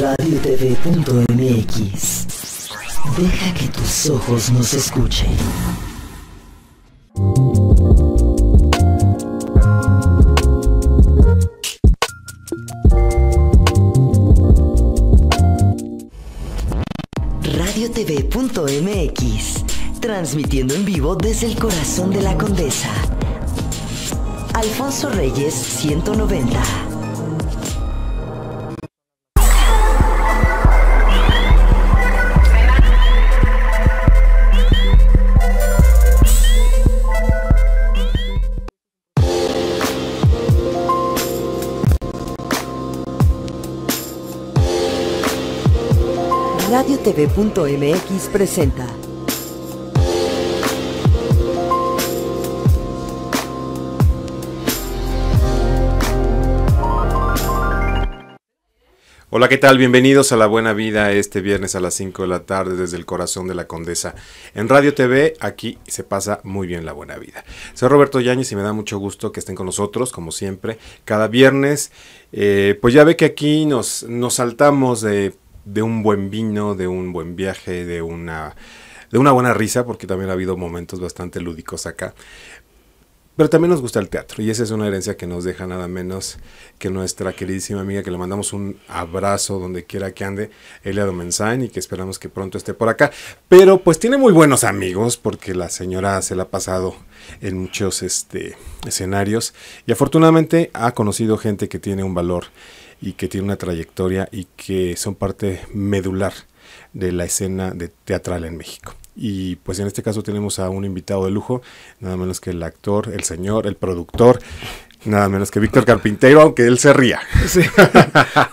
radiotv.mx. Deja que tus ojos nos escuchen. RadioTV.mx, transmitiendo en vivo desde el corazón de la condesa. Alfonso Reyes 190. TV.mx presenta. Hola, ¿qué tal? Bienvenidos a La Buena Vida este viernes a las 5 de la tarde desde el corazón de la Condesa. En Radio TV, aquí se pasa muy bien la buena vida. Soy Roberto Yáñez y me da mucho gusto que estén con nosotros, como siempre, cada viernes. Eh, pues ya ve que aquí nos, nos saltamos de de un buen vino, de un buen viaje, de una, de una buena risa, porque también ha habido momentos bastante lúdicos acá. Pero también nos gusta el teatro y esa es una herencia que nos deja nada menos que nuestra queridísima amiga que le mandamos un abrazo donde quiera que ande, Elia Domenzain y que esperamos que pronto esté por acá. Pero pues tiene muy buenos amigos porque la señora se la ha pasado en muchos este, escenarios y afortunadamente ha conocido gente que tiene un valor y que tiene una trayectoria y que son parte medular de la escena teatral en México. Y pues en este caso tenemos a un invitado de lujo, nada menos que el actor, el señor, el productor, nada menos que Víctor Carpintero, aunque él se ría. Sí.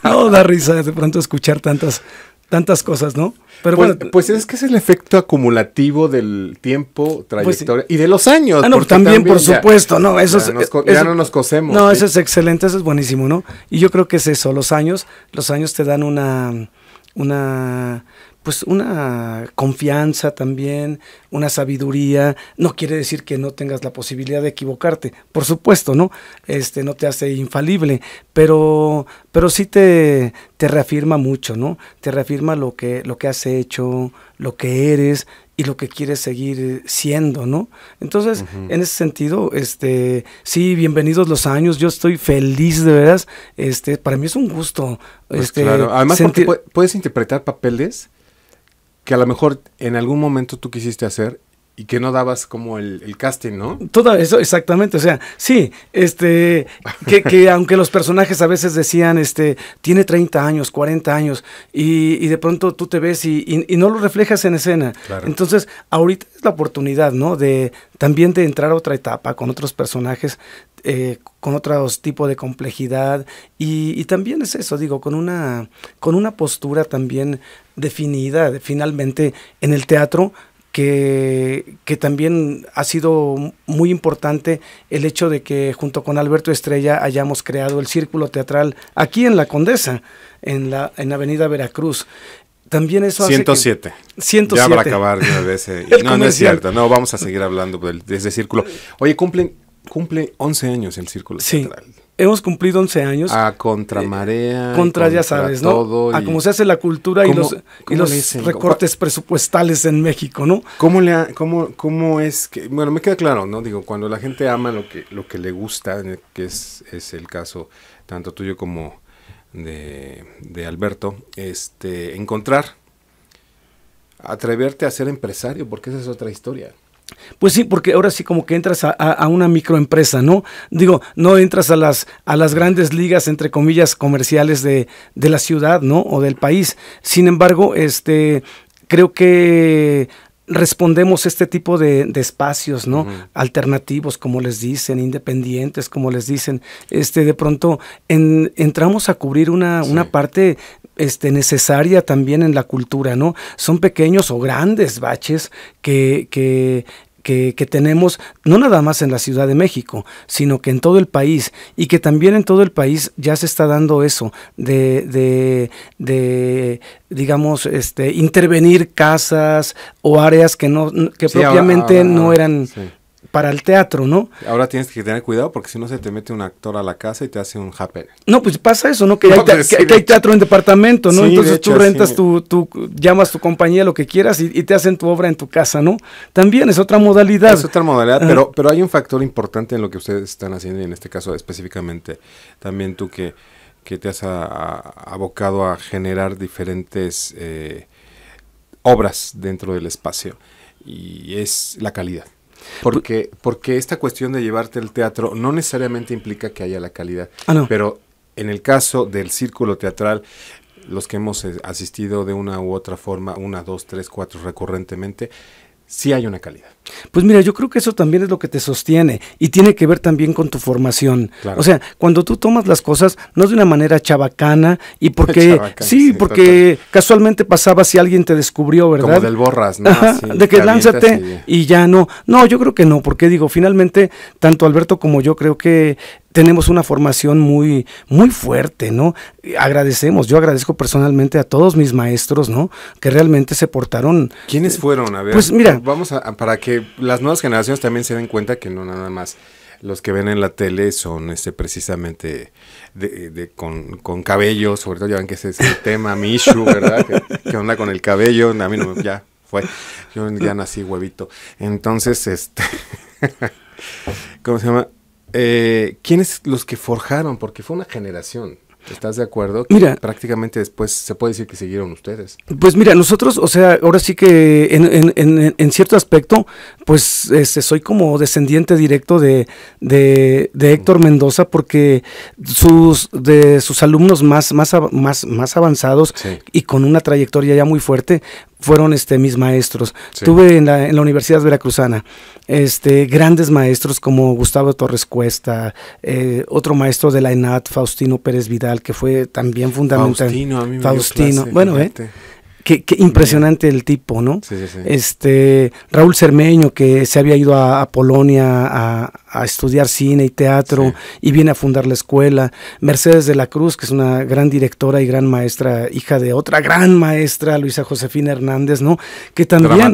No da risa de pronto escuchar tantas tantas cosas, ¿no? Pero pues, bueno, pues es que es el efecto acumulativo del tiempo, pues trayectoria y de los años. Ah, no, también, por supuesto, no, eso ya, eh, no nos cosemos. No, eso es excelente, eso es buenísimo, ¿no? Y yo creo que es eso, los años, los años te dan una una pues una confianza también, una sabiduría, no quiere decir que no tengas la posibilidad de equivocarte, por supuesto, ¿no? Este no te hace infalible, pero pero sí te, te reafirma mucho, ¿no? Te reafirma lo que lo que has hecho, lo que eres, y lo que quieres seguir eh, siendo, ¿no? Entonces, en ese sentido, este, sí, bienvenidos los años, yo estoy feliz de veras, este, para mí es un gusto. Pues este, claro, además porque puedes interpretar papeles que a lo mejor en algún momento tú quisiste hacer y que no dabas como el, casting, ¿no? Todo eso, exactamente, o sea, sí, este, que, que, aunque los personajes a veces decían, este, tiene 30 años, 40 años, y, de pronto tú te ves y, y, no lo reflejas en escena. Entonces, ahorita es la oportunidad, ¿no? De también de entrar a otra etapa con otros personajes, eh, con otros tipos de complejidad, y, también es eso, digo, con una, con una postura también definida, finalmente, en el teatro que, que, también ha sido muy importante el hecho de que junto con Alberto Estrella hayamos creado el Círculo Teatral aquí en La Condesa, en la en Avenida Veracruz. También eso 107. 107. Ya para acabar de ese. Eh, no, es cierto. No, vamos a seguir hablando de ese círculo. Oye, cumplen, cumple 11 años el Círculo sí. Teatral hemos cumplido 11 años. A contramarea. Eh, contra, ya sabes, ¿no? a cómo se hace la cultura y los, los recortes presupuestales en México, ¿no? ¿Cómo, le cómo, es que.? Bueno, me queda claro, ¿no? Digo, cuando la gente ama lo que, lo que le gusta, que es, el caso tanto tuyo como de, de Alberto, este, encontrar, atreverte a ser empresario, porque esa es otra historia. Pues sí, porque ahora sí como que entras a, una microempresa, ¿no? Digo, no entras a las, a las grandes ligas, entre comillas, comerciales de, la ciudad, ¿no? O del país. Sin embargo, este, creo que respondemos este tipo de, espacios, ¿no? Alternativos, como les dicen, independientes, como les dicen. Este, de pronto entramos a cubrir una, una parte este, necesaria también en la cultura, ¿no? Son pequeños o grandes baches que, que que, tenemos, no nada más en la Ciudad de México, sino que en todo el país, y que también en todo el país ya se está dando eso, de, de, digamos, este, intervenir casas o áreas que, no, que propiamente no eran para el teatro, ¿no? Ahora tienes que tener cuidado porque si no se te mete un actor a la casa y te hace un happen. No, pues pasa eso, ¿no? Que, hay, pues, teatro en departamento, ¿no? Entonces tú rentas, tú llamas tu compañía, lo que quieras y, te hacen tu obra en tu casa, ¿no? También es otra modalidad. Es otra modalidad, pero, pero hay un factor importante en lo que ustedes están haciendo y en este caso específicamente también tú que, te has abocado a generar diferentes eh, obras dentro del espacio y es la calidad. Porque, porque esta cuestión de llevarte el teatro no necesariamente implica que haya la calidad. Ah, Pero en el caso del círculo teatral, los que hemos eh, asistido de una u otra forma, una, dos, tres, cuatro recurrentemente, si hay una calidad. Pues mira, yo creo que eso también es lo que te sostiene y tiene que ver también con tu formación. O sea, cuando tú tomas las cosas, no es de una manera chabacana y porque... sí, porque casualmente pasaba si alguien te descubrió, ¿verdad? Como del borras, ¿no? de que lánzate y... ya no. No, yo creo que no, porque digo, finalmente, tanto Alberto como yo creo que tenemos una formación muy, muy fuerte, ¿no? Agradecemos, yo agradezco personalmente a todos mis maestros, ¿no? Que realmente se portaron. ¿Quiénes eh, fueron? A ver, pues mira. Vamos a, para que las nuevas generaciones también se den cuenta que no nada más los que ven en la tele son este precisamente de, con, con, cabello, sobre todo ya ven que ese es el tema, mi issue, ¿verdad? ¿Qué, onda con el cabello? A mí no, ya fue, yo ya nací huevito. Entonces, este, ¿cómo se llama? eh, ¿quiénes los que forjaron? Porque fue una generación. ¿Estás de acuerdo? mira, prácticamente después se puede decir que siguieron ustedes. Pues mira, nosotros, o sea, ahora sí que en, cierto aspecto, pues este, soy como descendiente directo de, de, Héctor Mendoza, porque sus, de sus alumnos más, más, más, más avanzados y con una trayectoria ya muy fuerte fueron este, mis maestros. Estuve en la Universidad Veracruzana este, grandes maestros como Gustavo Torres Cuesta, eh, otro maestro de la ENAT, Faustino Pérez Vidal, que fue también fundamental. Faustino, a mí me bueno, ¿eh? Qué, impresionante el tipo, ¿no? Este, Raúl Cermeño, que se había ido a, Polonia a, estudiar cine y teatro y viene a fundar la escuela. Mercedes de la Cruz, que es una gran directora y gran maestra, hija de otra gran maestra, Luisa Josefina Hernández, ¿no? Que también...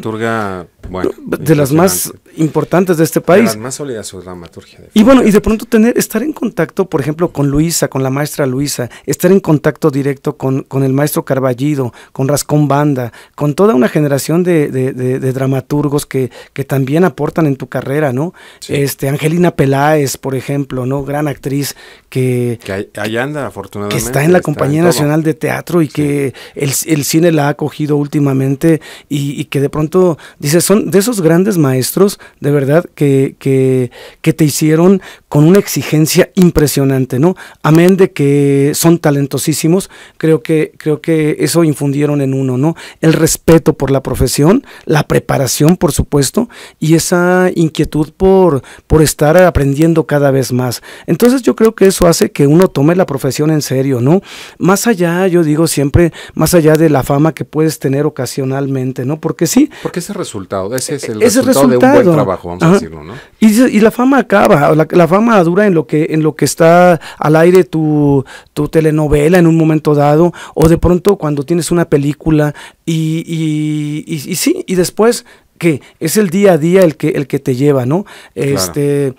bueno. De las más importantes de este país. más sólida su dramaturgia. Y bueno, y de pronto tener, estar en contacto, por ejemplo, con Luisa, con la maestra Luisa, estar en contacto directo con, el maestro Carballido, con Rascón Banda, con toda una generación de, dramaturgos que, también aportan en tu carrera, ¿no? Este, Angelina Peláez, por ejemplo, ¿no? Gran actriz que... Que allá anda, afortunadamente. Que está en la Compañía Nacional de Teatro y que el, cine la ha acogido últimamente y, y que de pronto, dice, son de esos grandes maestros de verdad que, que, te hicieron con una exigencia impresionante, ¿no? Amén de que son talentosísimos, creo que, creo que eso infundieron en uno, ¿no? El respeto por la profesión, la preparación, por supuesto, y esa inquietud por, por estar aprendiendo cada vez más. Entonces yo creo que eso hace que uno tome la profesión en serio, ¿no? Más allá, yo digo siempre, más allá de la fama que puedes tener ocasionalmente, ¿no? Porque sí. Porque ese resultado, ese es el resultado, resultado de un buen trabajo, vamos a decirlo, ¿no? Y, la fama acaba, la, fama dura en lo que en lo que está al aire tu, telenovela en un momento dado, o de pronto cuando tienes una película y, y, y, sí, y después que es el día a día el que el que te lleva, ¿no? Este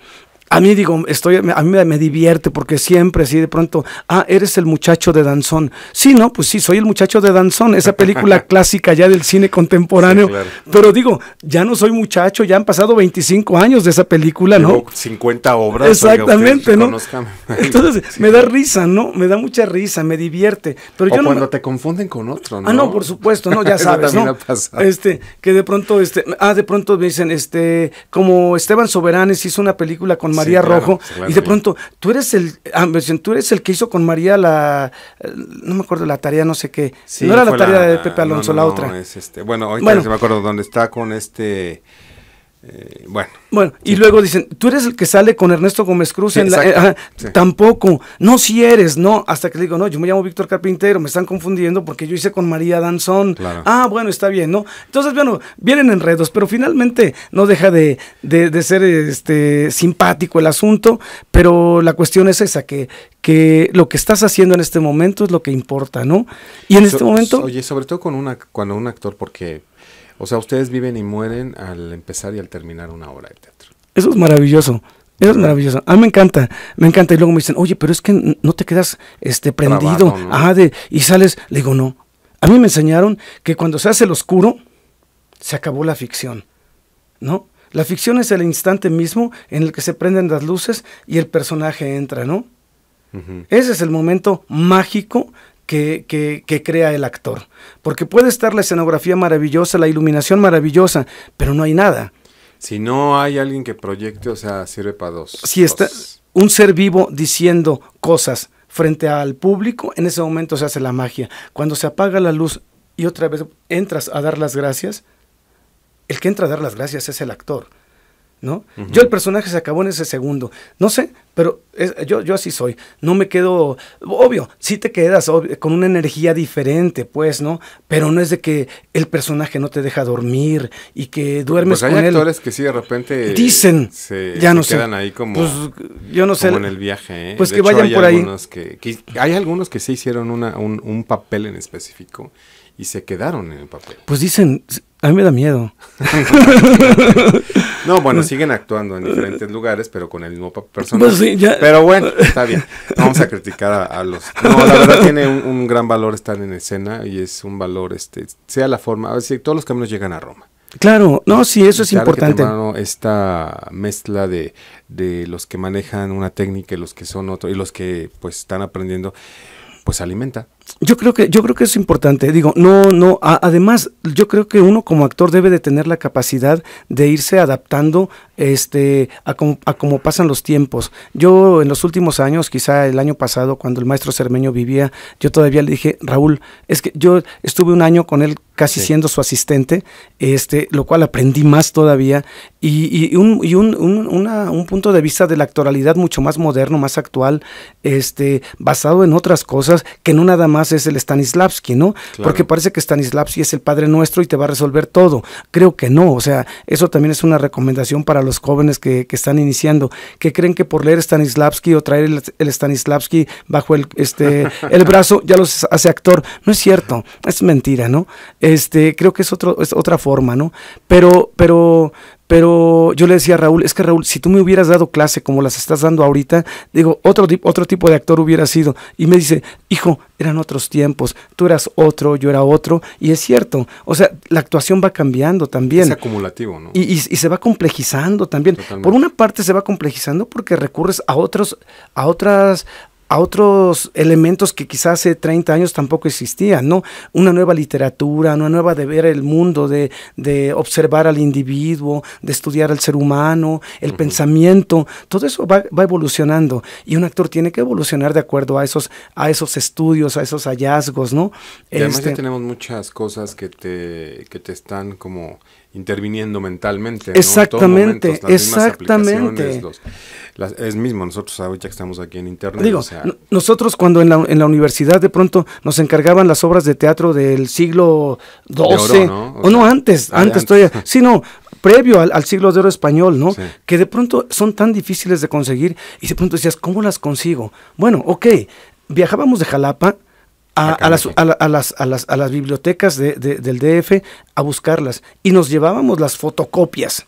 a mí digo, estoy, a mí me, divierte porque siempre, así de pronto, ah, eres el muchacho de Danzón. Sí, no, pues sí, soy el muchacho de Danzón, esa película clásica ya del cine contemporáneo. Pero digo, ya no soy muchacho, ya han pasado 25 años de esa película, ¿no? 50 obras. Exactamente, ¿no? Entonces, me da risa, ¿no? Me da mucha risa, me divierte. Pero o yo cuando te confunden con otro, ah, ¿no? Ah, no, por supuesto, ¿no? Ya sabes, ¿no? Este, que de pronto, este, ah, de pronto me dicen, este, como Esteban Soberanes hizo una película con María Rojo. y de pronto, tú eres el, ah, tú eres el que hizo con María la, no me acuerdo la tarea, no sé qué. no era la tarea de ah, Pepe Alonso, la otra. Este, bueno, ahorita bueno, me acuerdo dónde está con este eh, bueno. Bueno, y luego dicen, tú eres el que sale con Ernesto Gómez Cruz en la... Tampoco, no si eres, no, hasta que le digo, no, yo me llamo Víctor Carpintero, me están confundiendo porque yo hice con María Danzón. Ah, bueno, está bien, ¿no? Entonces, bueno, vienen enredos, pero finalmente no deja de, ser este, simpático el asunto, pero la cuestión es esa, que, que lo que estás haciendo en este momento es lo que importa, ¿no? Y en este momento... Oye, sobre todo con una, cuando un actor, porque o sea, ustedes viven y mueren al empezar y al terminar una obra de teatro. Eso es maravilloso. Eso es maravilloso. A mí me encanta, me encanta. Y luego me dicen, oye, pero es que no te quedas este, prendido. Ah, de, y sales. Le digo, no. A mí me enseñaron que cuando se hace el oscuro, se acabó la ficción. ¿No? La ficción es el instante mismo en el que se prenden las luces y el personaje entra, ¿no? Ese es el momento mágico que, crea el actor. Porque puede estar la escenografía maravillosa, la iluminación maravillosa, pero no hay nada. Si no hay alguien que proyecte, o sea, sirve para dos. Si está un ser vivo diciendo cosas frente al público, en ese momento se hace la magia. Cuando se apaga la luz y otra vez entras a dar las gracias, el que entra a dar las gracias es el actor. ¿no? Yo el personaje se acabó en ese segundo, no sé, pero yo, yo así soy, no me quedo, obvio, sí te quedas con una energía diferente, pues, ¿no? Pero no es de que el personaje no te deja dormir y que duermes pues hay actores que sí de repente dicen, se, ya no se quedan ahí como, pues, yo no en el viaje, ¿eh? Pues que vayan por ahí. Que, hay algunos que sí hicieron un, un papel en específico y se quedaron en el papel. Pues dicen, a mí me da miedo. no, bueno, siguen actuando en diferentes lugares, pero con el mismo personaje. Pues pero bueno, está bien. Vamos a criticar a, los. No, la verdad tiene un, gran valor estar en escena y es un valor, este, sea la forma. A ver si todos los caminos llegan a Roma. Claro, no, sí, eso es importante. esta mezcla de, los que manejan una técnica y los que son otro y los que pues están aprendiendo, pues alimenta. Yo creo que, yo creo que es importante. Digo, no, no, además, yo creo que uno como actor debe de tener la capacidad de irse adaptando este, a, como cómo pasan los tiempos. Yo en los últimos años, quizá el año pasado, cuando el maestro Cermeño vivía, yo todavía le dije, Raúl, es que yo estuve un año con él casi siendo su asistente, este, lo cual aprendí más todavía, y, y, un, y un, un, punto de vista de la actualidad mucho más moderno, más actual, este, basado en otras cosas que no nada más es el Stanislavski, ¿no? Porque parece que Stanislavski es el Padre Nuestro y te va a resolver todo. Creo que no, o sea, eso también es una recomendación para los jóvenes que, están iniciando, que creen que por leer Stanislavski o traer el, Stanislavski bajo el, este, el brazo ya los hace actor. No es cierto, es mentira, ¿no? Este, creo que es, otro, es otra forma, ¿no? Pero, pero pero yo le decía a Raúl, es que Raúl, si tú me hubieras dado clase como las estás dando ahorita, digo, otro, otro tipo de actor hubiera sido. Y me dice, hijo, eran otros tiempos, tú eras otro, yo era otro. Y es cierto, o sea, la actuación va cambiando también. Es acumulativo, ¿no? Y, y, se va complejizando también. Por una parte se va complejizando porque recurres a otros, a otras, a otros elementos que quizás hace 30 años tampoco existían, ¿no? Una nueva literatura, una nueva de ver el mundo, de, de observar al individuo, de estudiar al ser humano, el pensamiento, todo eso va, evolucionando y un actor tiene que evolucionar de acuerdo a esos, a esos estudios, a esos hallazgos, ¿no? Y además este tenemos muchas cosas que te, que te están como interviniendo mentalmente. Exactamente, exactamente. es mismo, nosotros ahorita que estamos aquí en Internet. nosotros cuando en la, universidad de pronto nos encargaban las obras de teatro del siglo XII, o, no, antes, antes, todavía, sino previo al, siglo de oro español, ¿no? Que de pronto son tan difíciles de conseguir y de pronto decías, ¿cómo las consigo? Bueno, ok, viajábamos de Jalapa, a, las, a, las, bibliotecas del DF a buscarlas. Y nos llevábamos las fotocopias,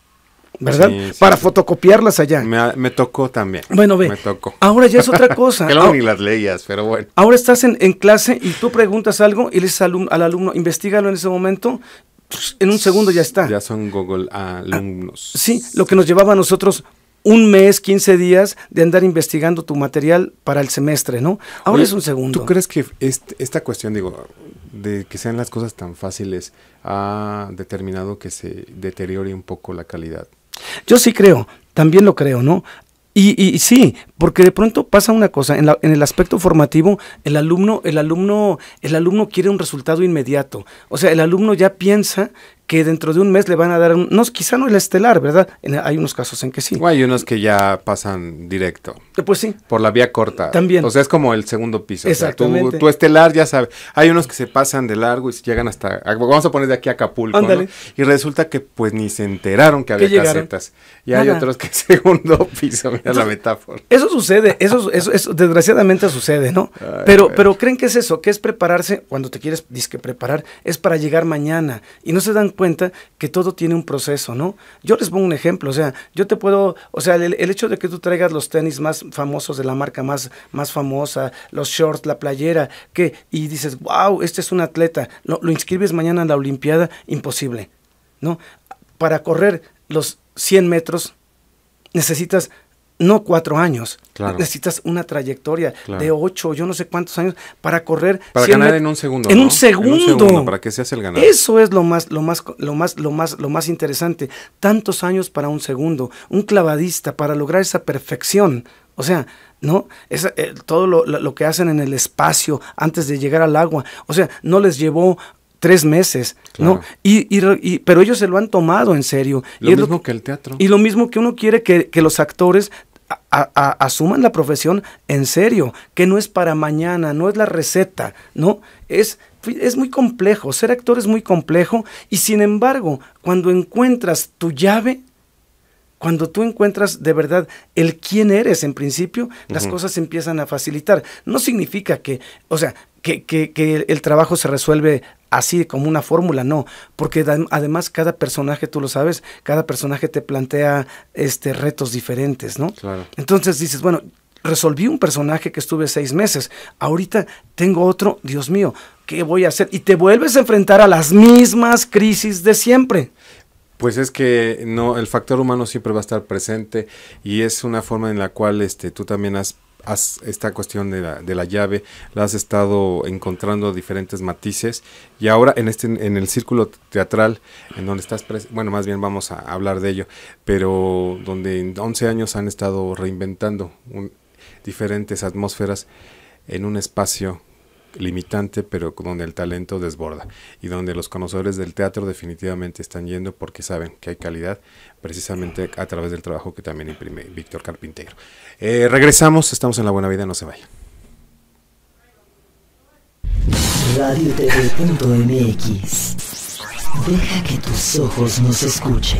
¿verdad? Para fotocopiarlas allá. Me, tocó también. Bueno, ve. Me tocó. Ahora ya es otra cosa. que ni las leyes, pero bueno. Ahora estás en, clase y tú preguntas algo y le dices al, al alumno, investigalo en ese momento pues, en un segundo ya está. Ya son Google ah, alumnos. Sí, lo que nos llevaba a nosotros un mes, 15 días de andar investigando tu material para el semestre, ¿no? Ahora es un segundo. ¿Tú crees que esta cuestión, digo, de que sean las cosas tan fáciles, ha determinado que se deteriore un poco la calidad? Yo sí creo, también lo creo, ¿no? Y, sí, porque de pronto pasa una cosa, en, en, el aspecto formativo, el alumno, el alumno, el alumno quiere un resultado inmediato. O sea, el alumno ya piensa que dentro de un mes le van a dar, un, no, quizá no el estelar, ¿verdad? hay unos casos en que sí. hay unos que ya pasan directo. Eh, pues sí. Por la vía corta. También. O sea, es como el segundo piso. Exactamente. tu, estelar ya sabe. Hay unos que se pasan de largo y llegan hasta, vamos a poner de aquí a Acapulco. Y resulta que pues ni se enteraron que había casetas y hay otros que segundo piso, mira la metáfora. Eso sucede, eso, eso, desgraciadamente sucede, ¿no? pero, pero creen que es eso, que es prepararse, cuando te quieres, que preparar, es para llegar mañana. Y no se dan cuenta que todo tiene un proceso, ¿no? Yo les pongo un ejemplo, o sea, yo te puedo, o sea, el, hecho de que tú traigas los tenis más famosos de la marca más, más famosa, los shorts, la playera, ¿qué? y dices, wow, este es un atleta, lo inscribes mañana en la Olimpiada, imposible, ¿no? Para correr los 100 metros, necesitas no cuatro años. Necesitas una trayectoria de ocho, yo no sé cuántos años para correr. Para ganar en un segundo. En, un segundo. Para que el ganador. Eso es lo más, lo más, lo más, lo más, lo más interesante. Tantos años para un segundo. Un clavadista para lograr esa perfección. O sea, ¿no? es eh, todo lo que hacen en el espacio antes de llegar al agua. O sea, no les llevó tres meses, ¿no? Y, pero ellos se lo han tomado en serio. Lo mismo que el teatro. Y lo mismo que uno quiere que, los actores asuman la profesión en serio, que no es para mañana, no es la receta, ¿no? Es, es muy complejo, ser actor es muy complejo y sin embargo, cuando encuentras tu llave, cuando tú encuentras de verdad el quién eres en principio, las cosas empiezan a facilitar. No significa que, o sea, que, que el trabajo se resuelve así como una fórmula, no, porque además cada personaje, tú lo sabes, cada personaje te plantea este retos diferentes, ¿no? Entonces dices, bueno, resolví un personaje que estuve seis meses, ahorita tengo otro, Dios mío, ¿qué voy a hacer? Y te vuelves a enfrentar a las mismas crisis de siempre. Pues es que no, el factor humano siempre va a estar presente y es una forma en la cual este, tú también has has, esta cuestión de la, de la, llave, la has estado encontrando diferentes matices y ahora en, este, en el círculo teatral, en donde estás, bueno, más bien vamos a hablar de ello, pero donde en 11 años han estado reinventando diferentes atmósferas en un espacio limitante, pero donde el talento desborda y donde los conocedores del teatro definitivamente están yendo porque saben que hay calidad, precisamente a través del trabajo que también imprime Víctor Carpintero. Eh, regresamos, estamos en La Buena Vida, no se vayan. Deja que tus ojos nos escuchen.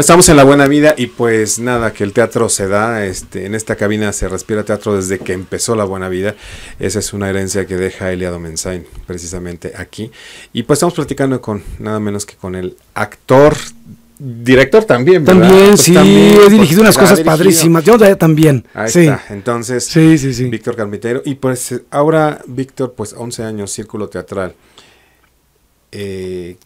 estamos en la buena vida y pues nada, que el teatro se da, este, en esta cabina se respira teatro desde que empezó la buena vida, esa es una herencia que deja Eliado Mensain precisamente aquí. Y pues estamos platicando con nada menos que con el actor, director también, ¿verdad? También, sí, he dirigido unas cosas padrísimas, yo también. Ahí entonces, sí, sí, sí. Víctor Carmitero. Y pues ahora, Víctor, pues 11 años, Círculo Teatral. Eh,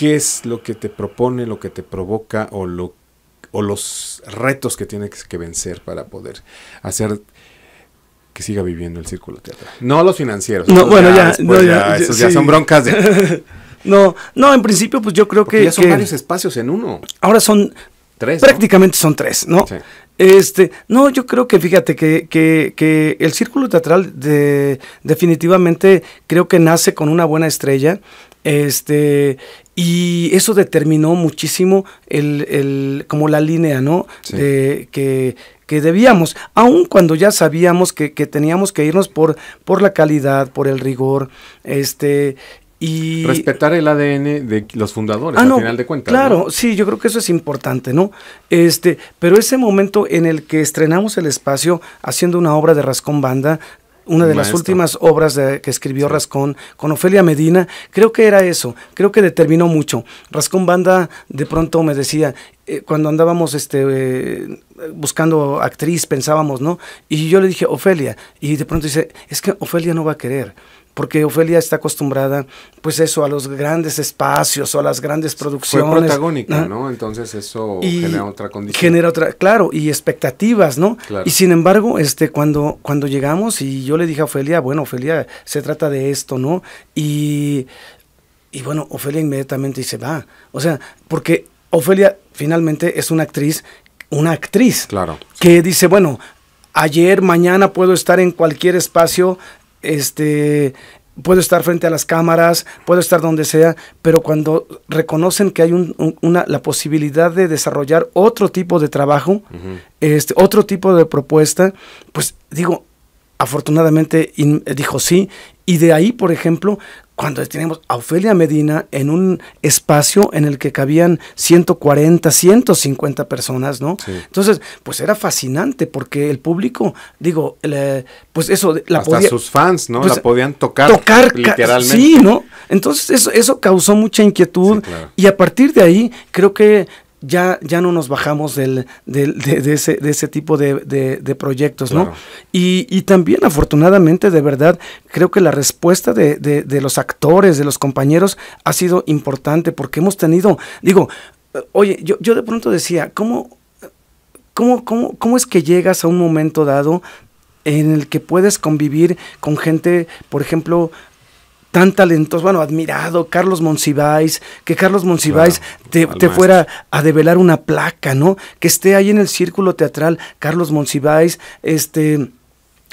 qué es lo que te propone, lo que te provoca o, lo, los retos que tienes que vencer para poder hacer que siga viviendo el círculo teatral. No los financieros. No, bueno, ya, ya, son broncas no, no, en principio pues yo creo que... Ya son varios espacios en uno. Ahora son... Tres, prácticamente son tres, ¿no? Este, no, yo creo que fíjate que, que, que el círculo teatral de, definitivamente creo que nace con una buena estrella, este, y eso determinó muchísimo el, como la línea, ¿no? que, que, debíamos, aun cuando ya sabíamos que, que, teníamos que irnos por, por la calidad, por el rigor, este, y... Respetar el ADN de los fundadores, ah, al final de cuentas. Claro, sí, yo creo que eso es importante, ¿no? Este, pero ese momento en el que estrenamos el espacio haciendo una obra de Rascón Banda, una de las últimas obras de, que escribió Rascón con Ofelia Medina, creo que era eso, creo que determinó mucho. Rascón Banda de pronto me decía, eh, cuando andábamos este, eh, buscando actriz, pensábamos, ¿no? Y yo le dije, Ofelia, y de pronto dice, es que Ofelia no va a querer porque Ofelia está acostumbrada, pues eso, a los grandes espacios o a las grandes producciones. Fue protagónica, ¿no? Entonces eso genera otra condición. Genera otra, claro, y expectativas, ¿no? Y sin embargo, este, cuando, cuando llegamos y yo le dije a Ofelia, bueno, Ofelia, se trata de esto, ¿no? Y, bueno, Ofelia inmediatamente dice, va, o sea, porque Ofelia finalmente es una actriz, una actriz, claro, que dice, bueno, ayer, mañana puedo estar en cualquier espacio este, puedo estar frente a las cámaras, puedo estar donde sea, pero cuando reconocen que hay una, la posibilidad de desarrollar otro tipo de trabajo, este, otro tipo de propuesta, pues digo, afortunadamente dijo sí. Y de ahí, por ejemplo, cuando tenemos a Ofelia Medina en un espacio en el que cabían 140, 150 personas, ¿no? Entonces, pues era fascinante porque el público, digo, pues eso la Hasta sus fans, ¿no? Pues la podían tocar, literalmente. Sí, ¿no? Entonces eso, eso causó mucha inquietud y a partir de ahí creo que ya, ya no nos bajamos del, del de, ese, de ese tipo de, proyectos, ¿no? Y, también, afortunadamente, de verdad, creo que la respuesta de, los actores, de los compañeros, ha sido importante porque hemos tenido, digo, oye, yo, yo de pronto decía, cómo, cómo es que llegas a un momento dado en el que puedes convivir con gente, por ejemplo, tan talentoso, bueno, admirado, Carlos Monsiváis, que Carlos Monsiváis te, fuera a develar una placa, ¿no? Que esté ahí en el círculo teatral, Carlos Monsiváis, este...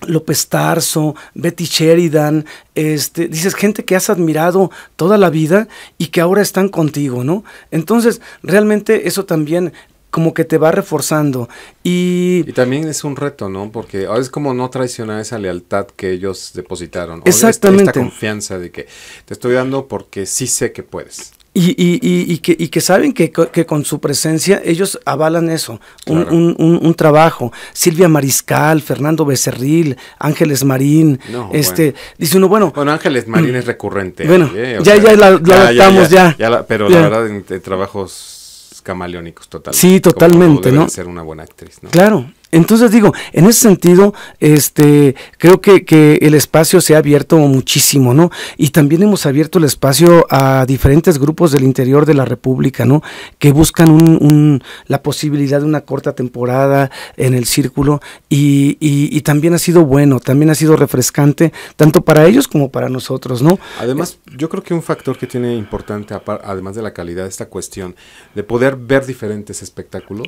López Tarso, Betty Sheridan, este, dices gente que has admirado toda la vida y que ahora están contigo, ¿no? Entonces, realmente eso también como que te va reforzando. Y, y también es un reto, ¿no? Porque es como no traicionar esa lealtad que ellos depositaron. Exactamente. Esta, confianza de que te estoy dando porque sí sé que puedes. Y, y, y, que, y que saben que, con su presencia ellos avalan eso, un, un, un, trabajo. Silvia Mariscal, Fernando Becerril, Ángeles Marín, este, bueno. dice uno, bueno... Bueno, Ángeles Marín es recurrente. Bueno, ¿eh? ya, ya, la, ya, pero la verdad, en trabajos camaleónicos totalmente. Sí, totalmente, como ¿no? Ser una buena actriz, ¿no? Claro, entonces digo, en ese sentido, este, creo que, el espacio se ha abierto muchísimo, ¿no? Y también hemos abierto el espacio a diferentes grupos del interior de la República, ¿no? Que buscan la posibilidad de una corta temporada en el círculo y, también ha sido bueno, también ha sido refrescante, tanto para ellos como para nosotros, ¿no? Además, yo creo que un factor que tiene importante, además de la calidad, de esta cuestión de poder ver diferentes espectáculos,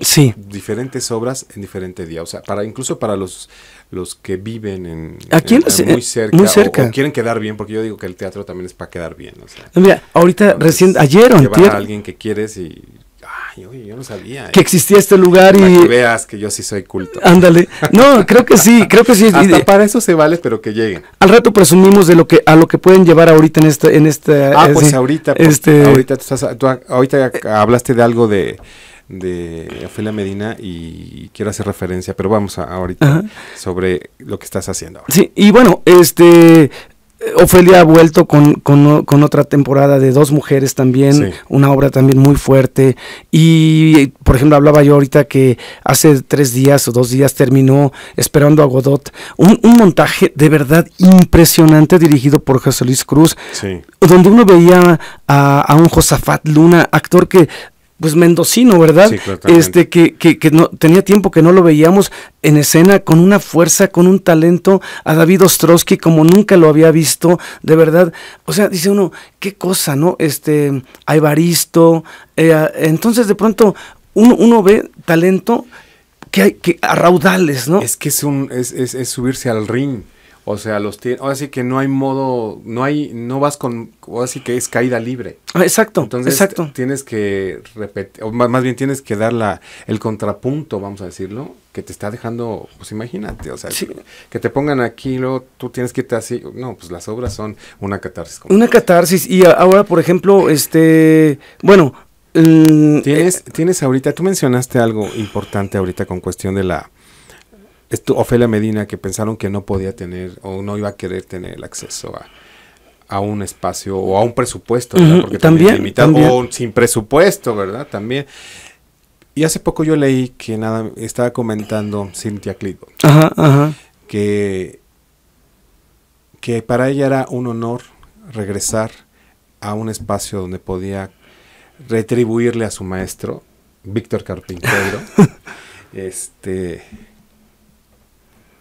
diferentes obras en diferentes o sea, para incluso para los, los que viven en, muy eh, cerca, muy quieren quedar bien, porque yo digo que el teatro también es para quedar bien. O sea, ahorita recién, ayer o Llevar a alguien que quieres y Ay, oye, yo no sabía. Que eh. existía este lugar y. Que veas que yo sí soy culto. Ándale. No, creo que sí, creo que sí. Hasta para eso se vale, pero que lleguen. Al rato presumimos de lo que, a lo que pueden llevar ahorita en esta, en esta. Ah, pues ahorita, pues, este, ahorita hablaste de algo de de Ofelia Medina y quiero hacer referencia, pero vamos a, ahorita sobre lo que estás haciendo Sí, y bueno, este Ofelia ha vuelto con, otra temporada de dos mujeres también, una obra también muy fuerte. Y, por ejemplo, hablaba yo ahorita que hace tres días o dos días terminó Esperando a Godot, un, montaje de verdad impresionante dirigido por José Luis Cruz, donde uno veía a, a un Josafat Luna, actor que pues mendocino, ¿verdad? este que, que, que, no tenía tiempo que no lo veíamos en escena con una fuerza, con un talento a David Ostrowski como nunca lo había visto, de verdad. O sea, dice uno, qué cosa, ¿no? Este, a Evaristo, eh, entonces de pronto uno, ve talento que hay que a raudales, ¿no? Es que es un es, es, es subirse al ring. O sea, los tiene. Ahora sí que no hay modo. No hay. No vas con. Ahora sí que es caída libre. Ah, exacto. Entonces exacto. tienes que repetir. O más, bien tienes que dar el contrapunto, vamos a decirlo. Que te está dejando. Pues imagínate. O sea, que te pongan aquí. Luego tú tienes que irte así. No, pues las obras son una catarsis. Una catarsis. Y ahora, por ejemplo, este. Bueno. Mm, tienes, eh, tienes ahorita. Tú mencionaste algo importante ahorita con cuestión de la Ofelia Medina, que pensaron que no podía tener o no iba a querer tener el acceso a, un espacio o a un presupuesto, Porque también, o sin presupuesto, ¿verdad? También. Y hace poco yo leí que nada, estaba comentando Cintia Clido, que que para ella era un honor regresar a un espacio donde podía retribuirle a su maestro, Víctor Carpintero, este,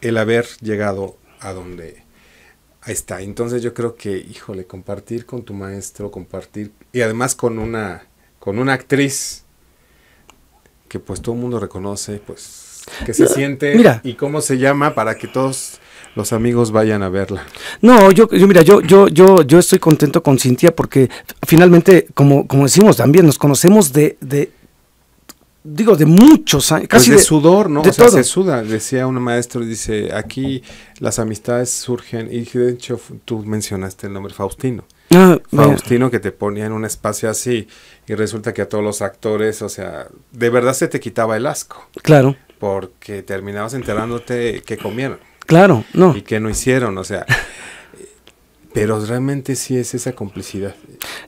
el haber llegado a donde está. Entonces yo creo que, híjole, compartir con tu maestro, compartir, y además con una, con una actriz que pues todo el mundo reconoce, pues, que se siente y cómo se llama para que todos los amigos vayan a verla. No, yo, yo mira, yo, yo, yo, yo estoy contento con Cintia porque finalmente, como, como decimos también, nos conocemos de, de digo, de muchos años, pues casi de, sudor, ¿no? De o sea, se suda, decía un maestro, dice, aquí las amistades surgen, y de hecho tú mencionaste el nombre Faustino. Ah, Faustino que te ponía en un espacio así y resulta que a todos los actores, o sea, de verdad se te quitaba el asco. Claro. Porque terminabas enterándote que comieron. Claro, no. Y que no hicieron, o sea, Pero realmente sí es esa complicidad.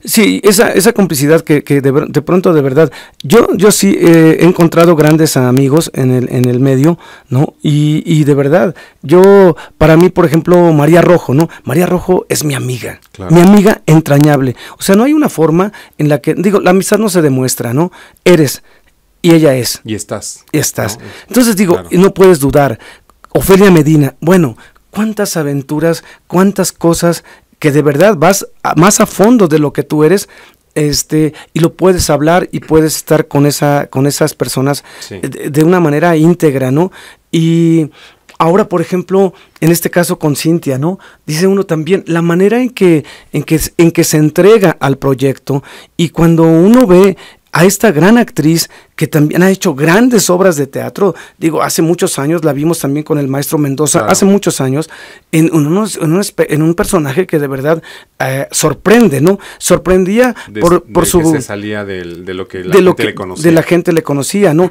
Sí, esa, esa complicidad que, que de, pronto de verdad, yo, yo sí eh, he encontrado grandes amigos en el, en el medio, ¿no? Y, y, de verdad, yo, para mí, por ejemplo, María Rojo, ¿no? María Rojo es mi amiga, mi amiga entrañable. O sea, no hay una forma en la que, digo, la amistad no se demuestra, ¿no? Eres y ella es. Y estás. Y estás. Entonces digo, no puedes dudar. Ofelia Medina, bueno, cuántas aventuras, cuántas cosas que de verdad vas más a fondo de lo que tú eres este y lo puedes hablar y puedes estar con esa con esas personas de, una manera íntegra no y ahora por ejemplo en este caso con Cintia no dice uno también la manera en que en que en que se entrega al proyecto y cuando uno ve a esta gran actriz que también ha hecho grandes obras de teatro. Digo, hace muchos años la vimos también con el maestro Mendoza, hace muchos años, en, en, un, en, un, personaje que de verdad eh, sorprende, ¿no? Sorprendía por, su... Que se salía de, lo que la gente le conocía. la gente le conocía, ¿no?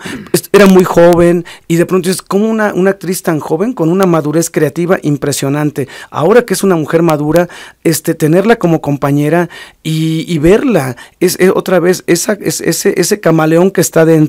Era muy joven y de pronto es como una, una actriz tan joven con una madurez creativa impresionante. Ahora que es una mujer madura, este, tenerla como compañera y, verla, es, otra vez esa, es, ese, ese camaleón que está dentro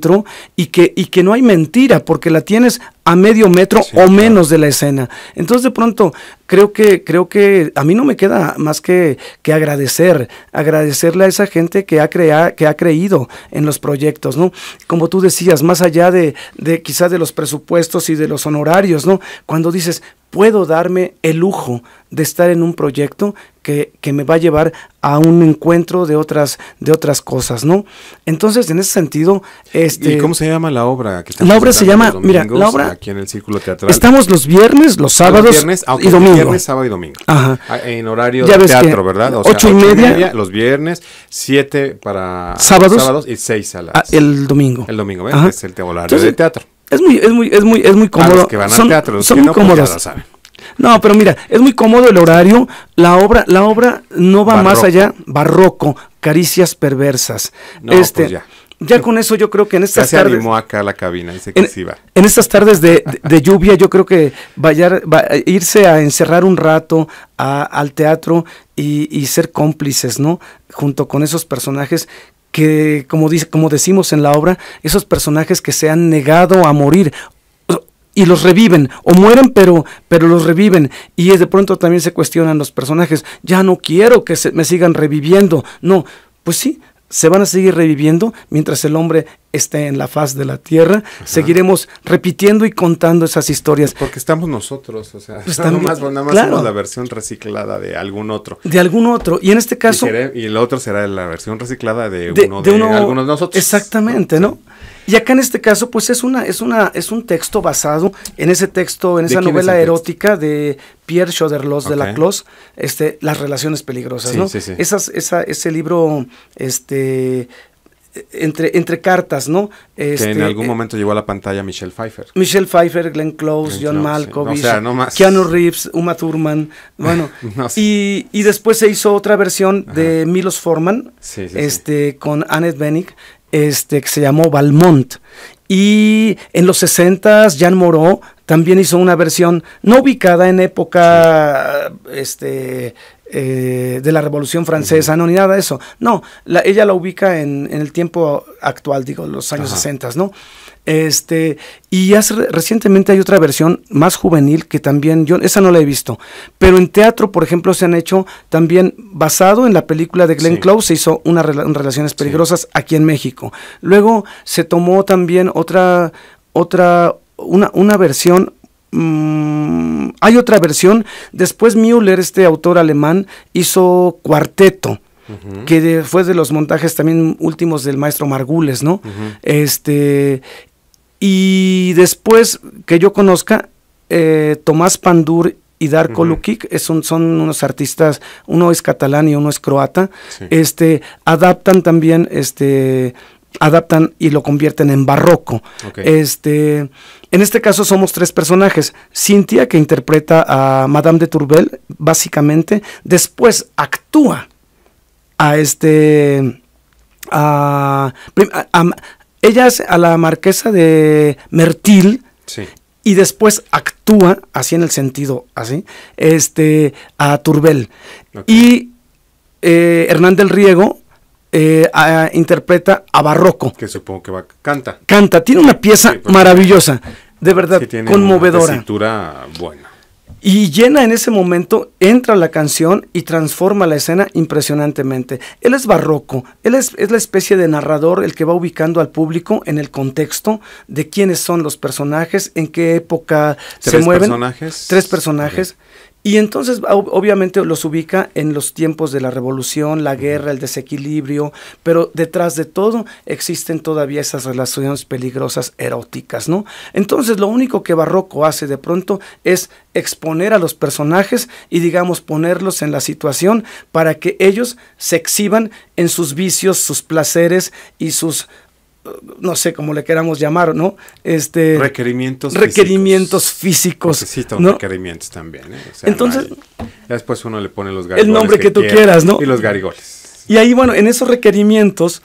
y que, y que no hay mentira, porque la tienes a medio metro o menos de la escena. Entonces, de pronto, creo que, creo que a mí no me queda más que, que agradecer, agradecerle a esa gente que ha, crea, que ha creído en los proyectos, ¿no? Como tú decías, más allá de, de quizás de los presupuestos y de los honorarios, ¿no? Cuando dices, puedo darme el lujo de estar en un proyecto que, que, me va a llevar a un encuentro de otras, de otras cosas, ¿no? Entonces, en ese sentido, este. ¿Y cómo este, se llama la obra? Que la obra se llama, mira, la obra. Aquí en el Círculo Teatral. Estamos los viernes, los sábados ah, y domingo. Viernes, sábado y domingo. Ajá. Ah, en horario de teatro, ¿verdad? O ocho, sea, y, media, y media. Los viernes, siete para sábados, y seis salas. Ah, el domingo. El domingo, ¿ves? ¿eh? Es el horario de teatro. Es muy, es muy, es muy, es muy cómodo. que no, saben. No, pero mira, es muy cómodo el horario. La obra, la obra no va más allá. Barroco, caricias perversas. Pues este, ya. Ya con eso yo creo que en estas ya se tardes. acá la cabina, dice que en, estas tardes de, lluvia, yo creo que vaya irse a encerrar un rato al teatro y, y, ser cómplices, ¿no? Junto con esos personajes que, como, dice, como decimos en la obra, esos personajes que se han negado a morir y los reviven o mueren pero pero los reviven y de pronto también se cuestionan los personajes ya no quiero que se, me sigan reviviendo no pues sí se van a seguir reviviendo mientras el hombre esté en la faz de la tierra, seguiremos repitiendo y contando esas historias. Porque estamos nosotros, o sea, nada más la versión reciclada de algún otro. De algún otro, y en este caso... Y, el otro será la versión reciclada de, uno de, algunos de nosotros. Exactamente, ¿no? Y acá en este caso, pues es una, es una, es un texto basado en ese texto, en esa novela erótica de Pierre Choderlos de la este, Las relaciones peligrosas, ¿no? Sí, sí. Esas, ese libro, este, entre, cartas, ¿no? que en este, algún eh, momento llegó a la pantalla Michelle Pfeiffer. Michelle Pfeiffer, Glenn Close, John Malkovich, Keanu Reeves, Uma Thurman, bueno, y, después se hizo otra versión de Milos Forman, este, con Annette Bening, este, que se llamó Valmont. Y en los 60 s Jan Moreau también hizo una versión no ubicada en época este, eh, de la Revolución Francesa, no, ni nada de eso. No, ella la ubica en, el tiempo actual, digo, los años 60, ¿no? Este, y hace, recientemente hay otra versión más juvenil que también yo, esa no la he visto, pero en teatro, por ejemplo, se han hecho también basado en la película de Glenn Close, se hizo unas Relaciones Peligrosas aquí en México. Luego se tomó también otra, otra, una, una versión Mm, hay otra versión. Después Müller, este autor alemán, hizo cuarteto. que fue de los montajes también últimos del maestro Margules, ¿no? Este y después que yo conozca eh, Tomás Pandur y Darko Lukic son unos artistas, uno es catalán y uno es croata. Este adaptan también este adaptan y lo convierten en barroco. Este, en este caso somos tres personajes. Cintia, que interpreta a Madame de Turbel, básicamente, después actúa a este... A, ella es a la marquesa de Mertil y después actúa, así en el sentido, así, este, a Turbel. Y eh, Hernán del Riego eh, interpreta a Barroco. Que supongo que va, canta. Canta, tiene una pieza pues, maravillosa, de verdad, conmovedora. buena. Y llena en ese momento, entra la canción y transforma la escena impresionantemente. Él es barroco, él es, la especie de narrador el que va ubicando al público en el contexto de quiénes son los personajes, en qué época se mueven. ¿Tres personajes? Tres personajes. Y entonces obviamente los ubica en los tiempos de la revolución, la guerra, el desequilibrio, pero detrás de todo existen todavía esas relaciones peligrosas eróticas, ¿no? Entonces lo único que Barroco hace de pronto es exponer a los personajes y digamos ponerlos en la situación para que ellos se exhiban en sus vicios, sus placeres y sus no sé cómo le queramos llamar, ¿no? Este requerimientos requerimientos físicos, requerimientos también. ¿eh? Entonces después uno le pone los garigoles el nombre que, tú quieras, ¿no? Y los garigoles. Y ahí bueno, en esos requerimientos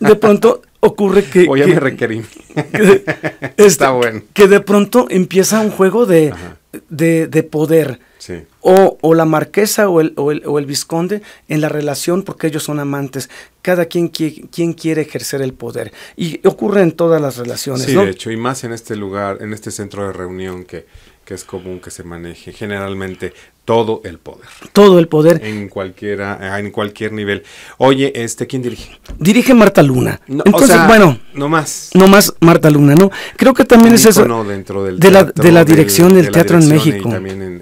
de pronto ocurre que Oye, requerimiento. Está este, bueno. Que de pronto empieza un juego de, de, de poder o, o, la marquesa o el, o, el, o el, visconde en la relación porque ellos son amantes. Cada quien, quiere ejercer el poder. Y ocurre en todas las relaciones. Sí, de hecho, y más en este lugar, en este centro de reunión que, que es común que se maneje generalmente todo el poder. Todo el poder. En cualquiera, ah, en cualquier nivel. Oye, este, ¿quién dirige? Dirige Marta Luna. Entonces, bueno. No más. No más Marta Luna, ¿no? Creo que también es eso. dentro del de, teatro, la, de la dirección del, teatro en México. también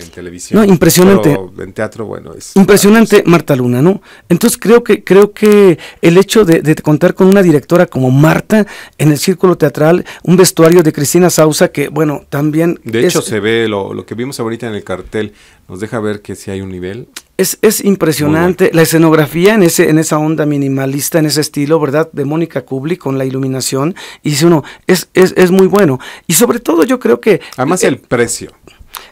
en televisión. No, impresionante. en teatro, bueno, es impresionante Marta Luna, ¿no? Entonces creo que creo que el hecho de, contar con una directora como Marta en el círculo teatral, un vestuario de Cristina Sausa que bueno, también De hecho se ve lo, que vimos ahorita en el cartel, nos deja ver que si hay un nivel. Es, es, impresionante la escenografía en, ese, en esa onda minimalista, en ese estilo, ¿verdad? De Mónica Kubli con la iluminación. Y dice uno, es, es, muy bueno. Y sobre todo yo creo que... Además eh, el precio.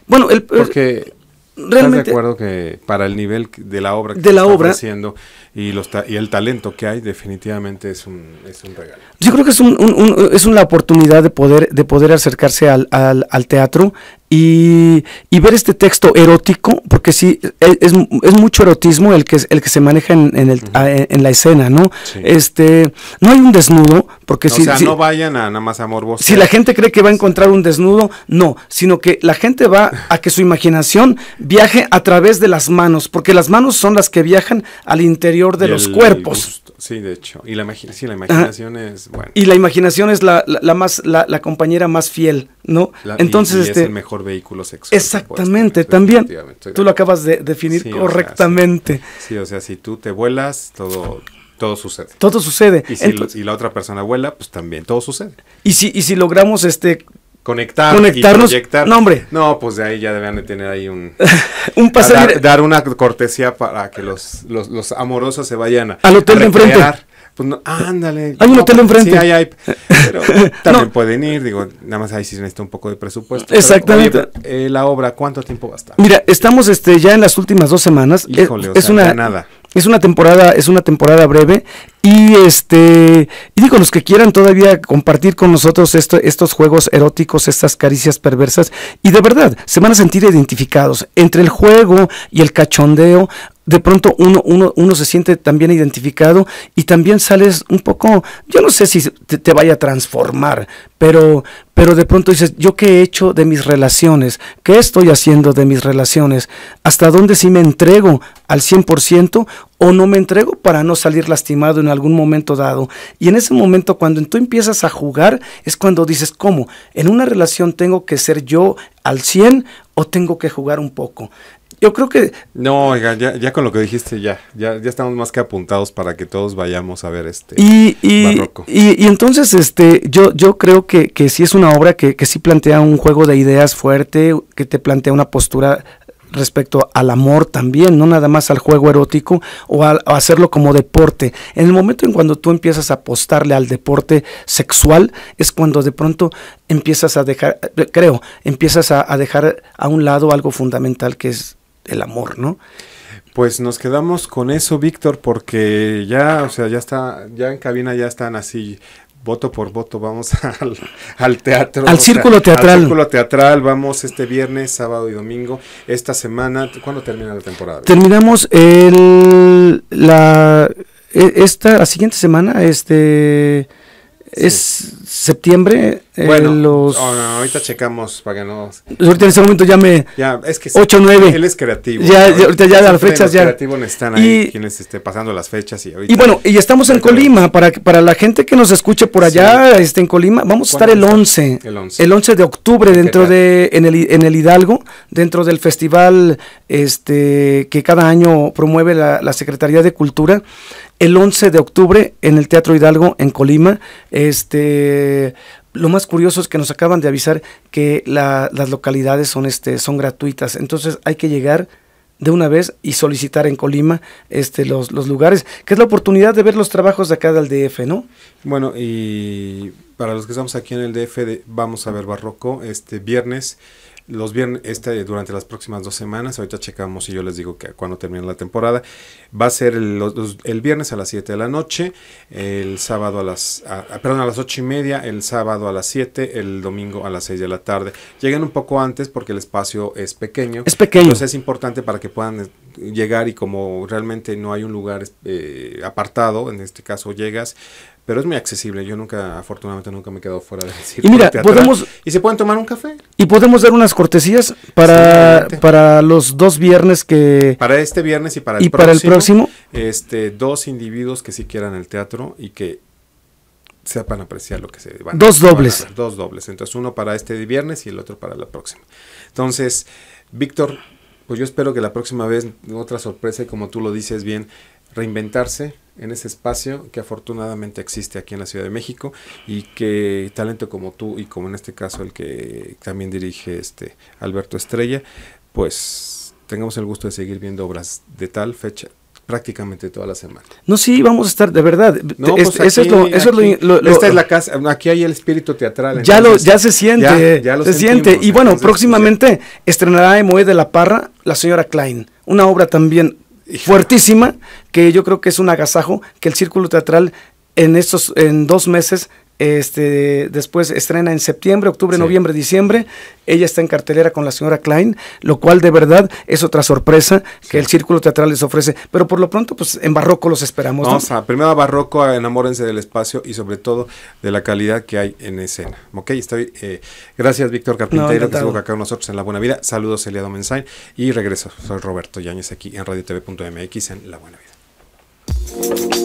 Bueno, el... Porque, realmente... ¿Estás de acuerdo que para el nivel de la obra que de la obra, haciendo, y, el talento que hay definitivamente es un, es un regalo. Yo creo que es, un, es una oportunidad de poder, de poder acercarse al, al, teatro y, ver este texto erótico, porque sí, e, es, es, mucho erotismo el que, el que se maneja en, en, la escena, ¿no? Este, no hay un desnudo, porque si... no vayan a nada más a Si la gente cree que va a encontrar un desnudo, no, sino que la gente va a que su imaginación viaje a través de las manos, porque las manos son las que viajan al interior de los cuerpos. sí, de hecho. Y la, imaginación es, Y la imaginación es la, más, la, compañera más fiel, ¿no? Entonces, este, es el mejor vehículo sexual. Exactamente, también. Tú lo acabas de definir correctamente. sí, o sea, si tú te vuelas, todo todo sucede. Todo sucede. Y si, la otra persona vuela, pues también todo sucede. Y si, y si logramos este conectar conectarnos. Y proyectar. No, hombre. No, pues de ahí ya deberían de tener ahí un... un pasaje. Dar, una cortesía para que los, los, los amorosos se vayan a, al hotel de enfrente. Pues no, ándale. Hay un hotel de pues, enfrente. Sí, hay, hay. Pero también pueden ir, digo, nada más ahí sí necesita un poco de presupuesto. Exactamente. Eh, la obra, ¿cuánto tiempo va a estar? Mira, estamos este, ya en las últimas dos semanas. Híjole, o es sea, una, nada. Es una temporada, es una temporada breve. Y este, y digo, los que quieran todavía compartir con nosotros estos juegos eróticos, estas caricias perversas, y de verdad, se van a sentir identificados. Entre el juego y el cachondeo, de pronto uno, uno, se siente también identificado y también sales un poco, yo no sé si te, vaya a transformar, pero, pero de pronto dices, ¿yo qué he hecho de mis relaciones? ¿Qué estoy haciendo de mis relaciones? ¿Hasta dónde sí me entrego al 100% o no me entrego para no salir lastimado en algún momento dado? Y en ese momento cuando tú empiezas a jugar es cuando dices, ¿cómo? ¿En una relación tengo que ser yo al 100 o tengo que jugar un poco? yo creo que... No, oiga, ya, con lo que dijiste, ya, ya, estamos más que apuntados para que todos vayamos a ver este y, barroco. Y, entonces, este, yo, yo creo que, que sí es una obra que, que sí plantea un juego de ideas fuerte, que te plantea una postura respecto al amor también, no nada más al juego erótico o a, hacerlo como deporte. En el momento en cuando tú empiezas a apostarle al deporte sexual, es cuando de pronto empiezas a dejar, creo, empiezas a dejar a un lado algo fundamental que es el amor, ¿no? Pues nos quedamos con eso, Víctor, porque ya, o sea, ya está, ya en cabina ya están así, voto por voto, vamos al, teatro. Al círculo teatral. Al círculo teatral, vamos este viernes, sábado y domingo. Esta semana, ¿cuándo termina la temporada? Terminamos el, la, e, esta, la siguiente semana, este... Es septiembre. Eh, bueno, los... Ah, ahorita checamos para que no. Ahorita en ese momento ya me. Ya, es que 8, 9. Él es creativo. Ya, ya ahorita ya las fechas ya. Creativos están ahí quienes estén pasando las fechas y bueno, y estamos en Colima. Para, para la gente que nos escuche por allá, este, en Colima, vamos a estar el 11, el 11. El 11 de octubre dentro de. En el, en el Hidalgo, dentro del festival este que cada año promueve la, la Secretaría de Cultura el 11 de octubre en el Teatro Hidalgo en Colima. Este, lo más curioso es que nos acaban de avisar que las localidades son, este, son gratuitas, entonces hay que llegar de una vez y solicitar en Colima este, los, lugares, que es la oportunidad de ver los trabajos de acá del DF, ¿no? Bueno, y para los que estamos aquí en el DF, vamos a ver Barroco este viernes los viernes, este, durante las próximas dos semanas, ahorita checamos y yo les digo que cuando termine la temporada, va a ser el, el viernes a las 7 de la noche, el sábado a las, perdón, a las 8 y media, el sábado a las 7, el domingo a las 6 de la tarde. Lleguen un poco antes porque el espacio es pequeño. Es pequeño. Entonces es importante para que puedan llegar y como realmente no hay un lugar eh, apartado, en este caso llegas, pero es muy accesible. Yo nunca, afortunadamente, nunca me quedo fuera del circuito Y mira, ¿Y se pueden tomar un café? Y podemos dar unas cortesías para, para los dos viernes que... Para este viernes y para el próximo. Este, dos individuos que sí quieran el teatro y que sepan apreciar lo que se van Dos dobles. dos dobles. Entonces, uno para este viernes y el otro para la próxima. Entonces, Víctor, pues yo espero que la próxima vez otra sorpresa y como tú lo dices bien, reinventarse en ese espacio que afortunadamente existe aquí en la Ciudad de México y que talento como tú y como en este caso el que también dirige este Alberto Estrella, pues tengamos el gusto de seguir viendo obras de tal fecha prácticamente toda la semana. No, sí, vamos a estar, de verdad. No, es, lo, Esta es la casa, aquí hay el espíritu teatral. Ya, lo, ya se siente, ya, se siente. Y bueno, próximamente pues, estrenará Emoé de la Parra, la señora Klein, una obra también fuertísima, que yo creo que es un agasajo que el Círculo Teatral en estos, en dos meses este, después estrena en septiembre, octubre, noviembre, diciembre. Ella está en cartelera con la señora Klein, lo cual de verdad es otra sorpresa que el Círculo Teatral les ofrece. Pero por lo pronto, pues en barroco los esperamos. Vamos a, primero a barroco, enamórense del espacio y sobre todo de la calidad que hay en escena. Ok, estoy. Eh, gracias, Víctor Carpintero, que estuvo acá con nosotros en La Buena Vida. Saludos, Eliado Domensain. Y regreso. Soy Roberto Yáñez aquí en Radio TV.mx en La Buena Vida.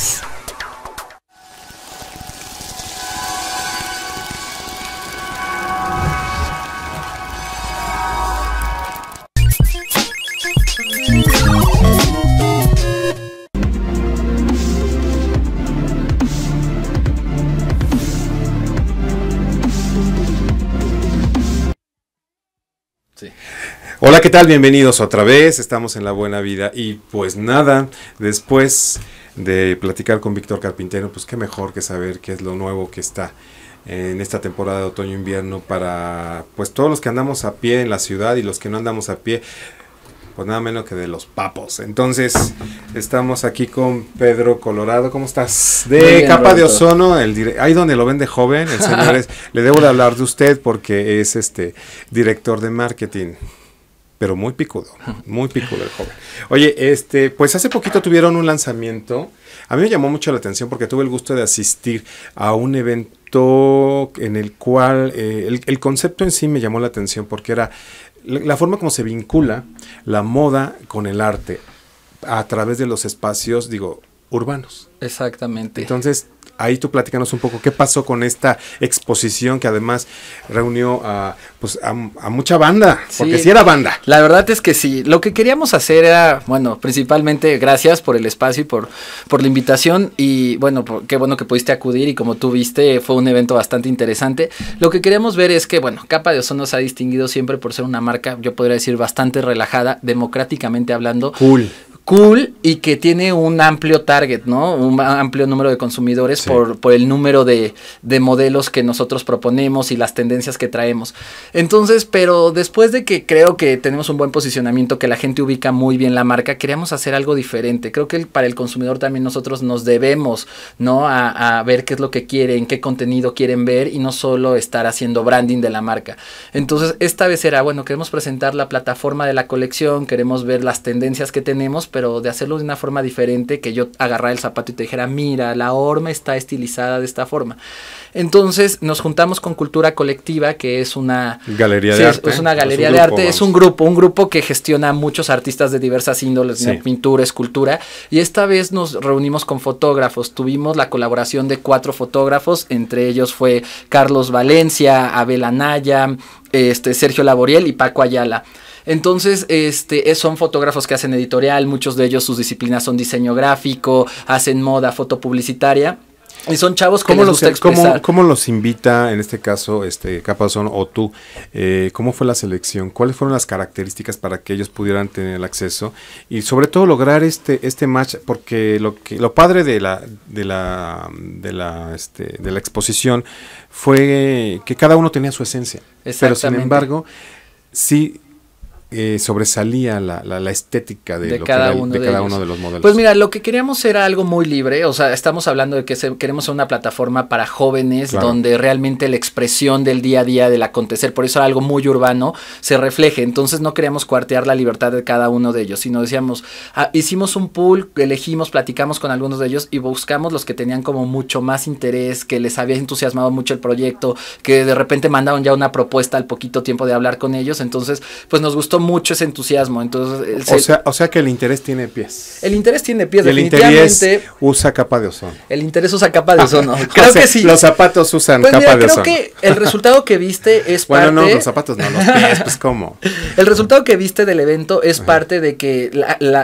tal? Bienvenidos otra vez, estamos en La Buena Vida y pues nada, después de platicar con Víctor Carpintero, pues qué mejor que saber qué es lo nuevo que está en esta temporada de otoño-invierno para pues todos los que andamos a pie en la ciudad y los que no andamos a pie, pues nada menos que de los papos. Entonces, estamos aquí con Pedro Colorado, ¿cómo estás? De Capa de Ozono, el ahí donde lo de joven, el señor es, le debo de hablar de usted porque es este director de marketing pero muy picudo, muy picudo el joven. Oye, este, pues hace poquito tuvieron un lanzamiento. A mí me llamó mucho la atención porque tuve el gusto de asistir a un evento en el cual eh, el concepto en sí me llamó la atención porque era la forma como se vincula la moda con el arte a través de los espacios, digo, urbanos. Exactamente. Entonces, ahí tú platicanos un poco qué pasó con esta exposición que además reunió a, pues, a, mucha banda, porque si era banda. La verdad es que sí, lo que queríamos hacer era, bueno, principalmente gracias por el espacio y por, por la invitación y bueno, por, qué bueno que pudiste acudir y como tú viste fue un evento bastante interesante. Lo que queríamos ver es que, bueno, Capa de Ozono nos ha distinguido siempre por ser una marca, yo podría decir, bastante relajada, democráticamente hablando. Cool cool y que tiene un amplio target, ¿no? Un amplio número de consumidores por, el número de, modelos que nosotros proponemos y las tendencias que traemos. Entonces, pero después de que creo que tenemos un buen posicionamiento, que la gente ubica muy bien la marca, queremos hacer algo diferente. Creo que para el consumidor también nosotros nos debemos, ¿no? A, ver qué es lo que quieren, qué contenido quieren ver y no solo estar haciendo branding de la marca. Entonces, esta vez era, bueno, queremos presentar la plataforma de la colección, queremos ver las tendencias que tenemos, pero de hacerlo de una forma diferente, que yo agarrara el zapato y te dijera, mira, la horma está estilizada de esta forma. Entonces nos juntamos con Cultura Colectiva, que es una galería de arte. Es una galería un de grupo, arte, es un grupo, un grupo que gestiona muchos artistas de diversas índoles, pintura, escultura. Y esta vez nos reunimos con fotógrafos. Tuvimos la colaboración de cuatro fotógrafos, entre ellos fue Carlos Valencia, Abel Anaya, este, Sergio Laboriel y Paco Ayala. Entonces, este, son fotógrafos que hacen editorial, muchos de ellos sus disciplinas son diseño gráfico, hacen moda, foto publicitaria. Y son chavos que ¿Cómo los, gusta ¿cómo, los invita, en este caso, este Capazón o tú? Eh, ¿Cómo fue la selección? ¿Cuáles fueron las características para que ellos pudieran tener el acceso? Y sobre todo lograr este, este match, porque lo que lo padre de la, de la, de la, este, de la exposición fue que cada uno tenía su esencia. Pero sin embargo, sí eh, sobresalía la, la, estética de, cada, uno, de, los modelos. Pues mira, lo que queríamos era algo muy libre, o sea, estamos hablando de que queremos una plataforma para jóvenes donde realmente la expresión del día a día, del acontecer, por eso era algo muy urbano, se refleje. Entonces no queríamos cuartear la libertad de cada uno de ellos, sino decíamos, ah, hicimos un pool, elegimos, platicamos con algunos de ellos y buscamos los que tenían como mucho más interés, que les había entusiasmado mucho el proyecto, que de repente mandaron ya una propuesta al poquito tiempo de hablar con ellos. Entonces, pues nos gustó mucho ese entusiasmo. Entonces, o, sea, que el interés tiene pies. El interés tiene pies, el Interés usa capa de ozono. El interés usa capa de ozono. creo que sí. Los zapatos usan pues capa de ozono. Creo que el resultado que viste es parte. Bueno, no, los zapatos no, los pies, pues cómo. El resultado que viste del evento es parte de que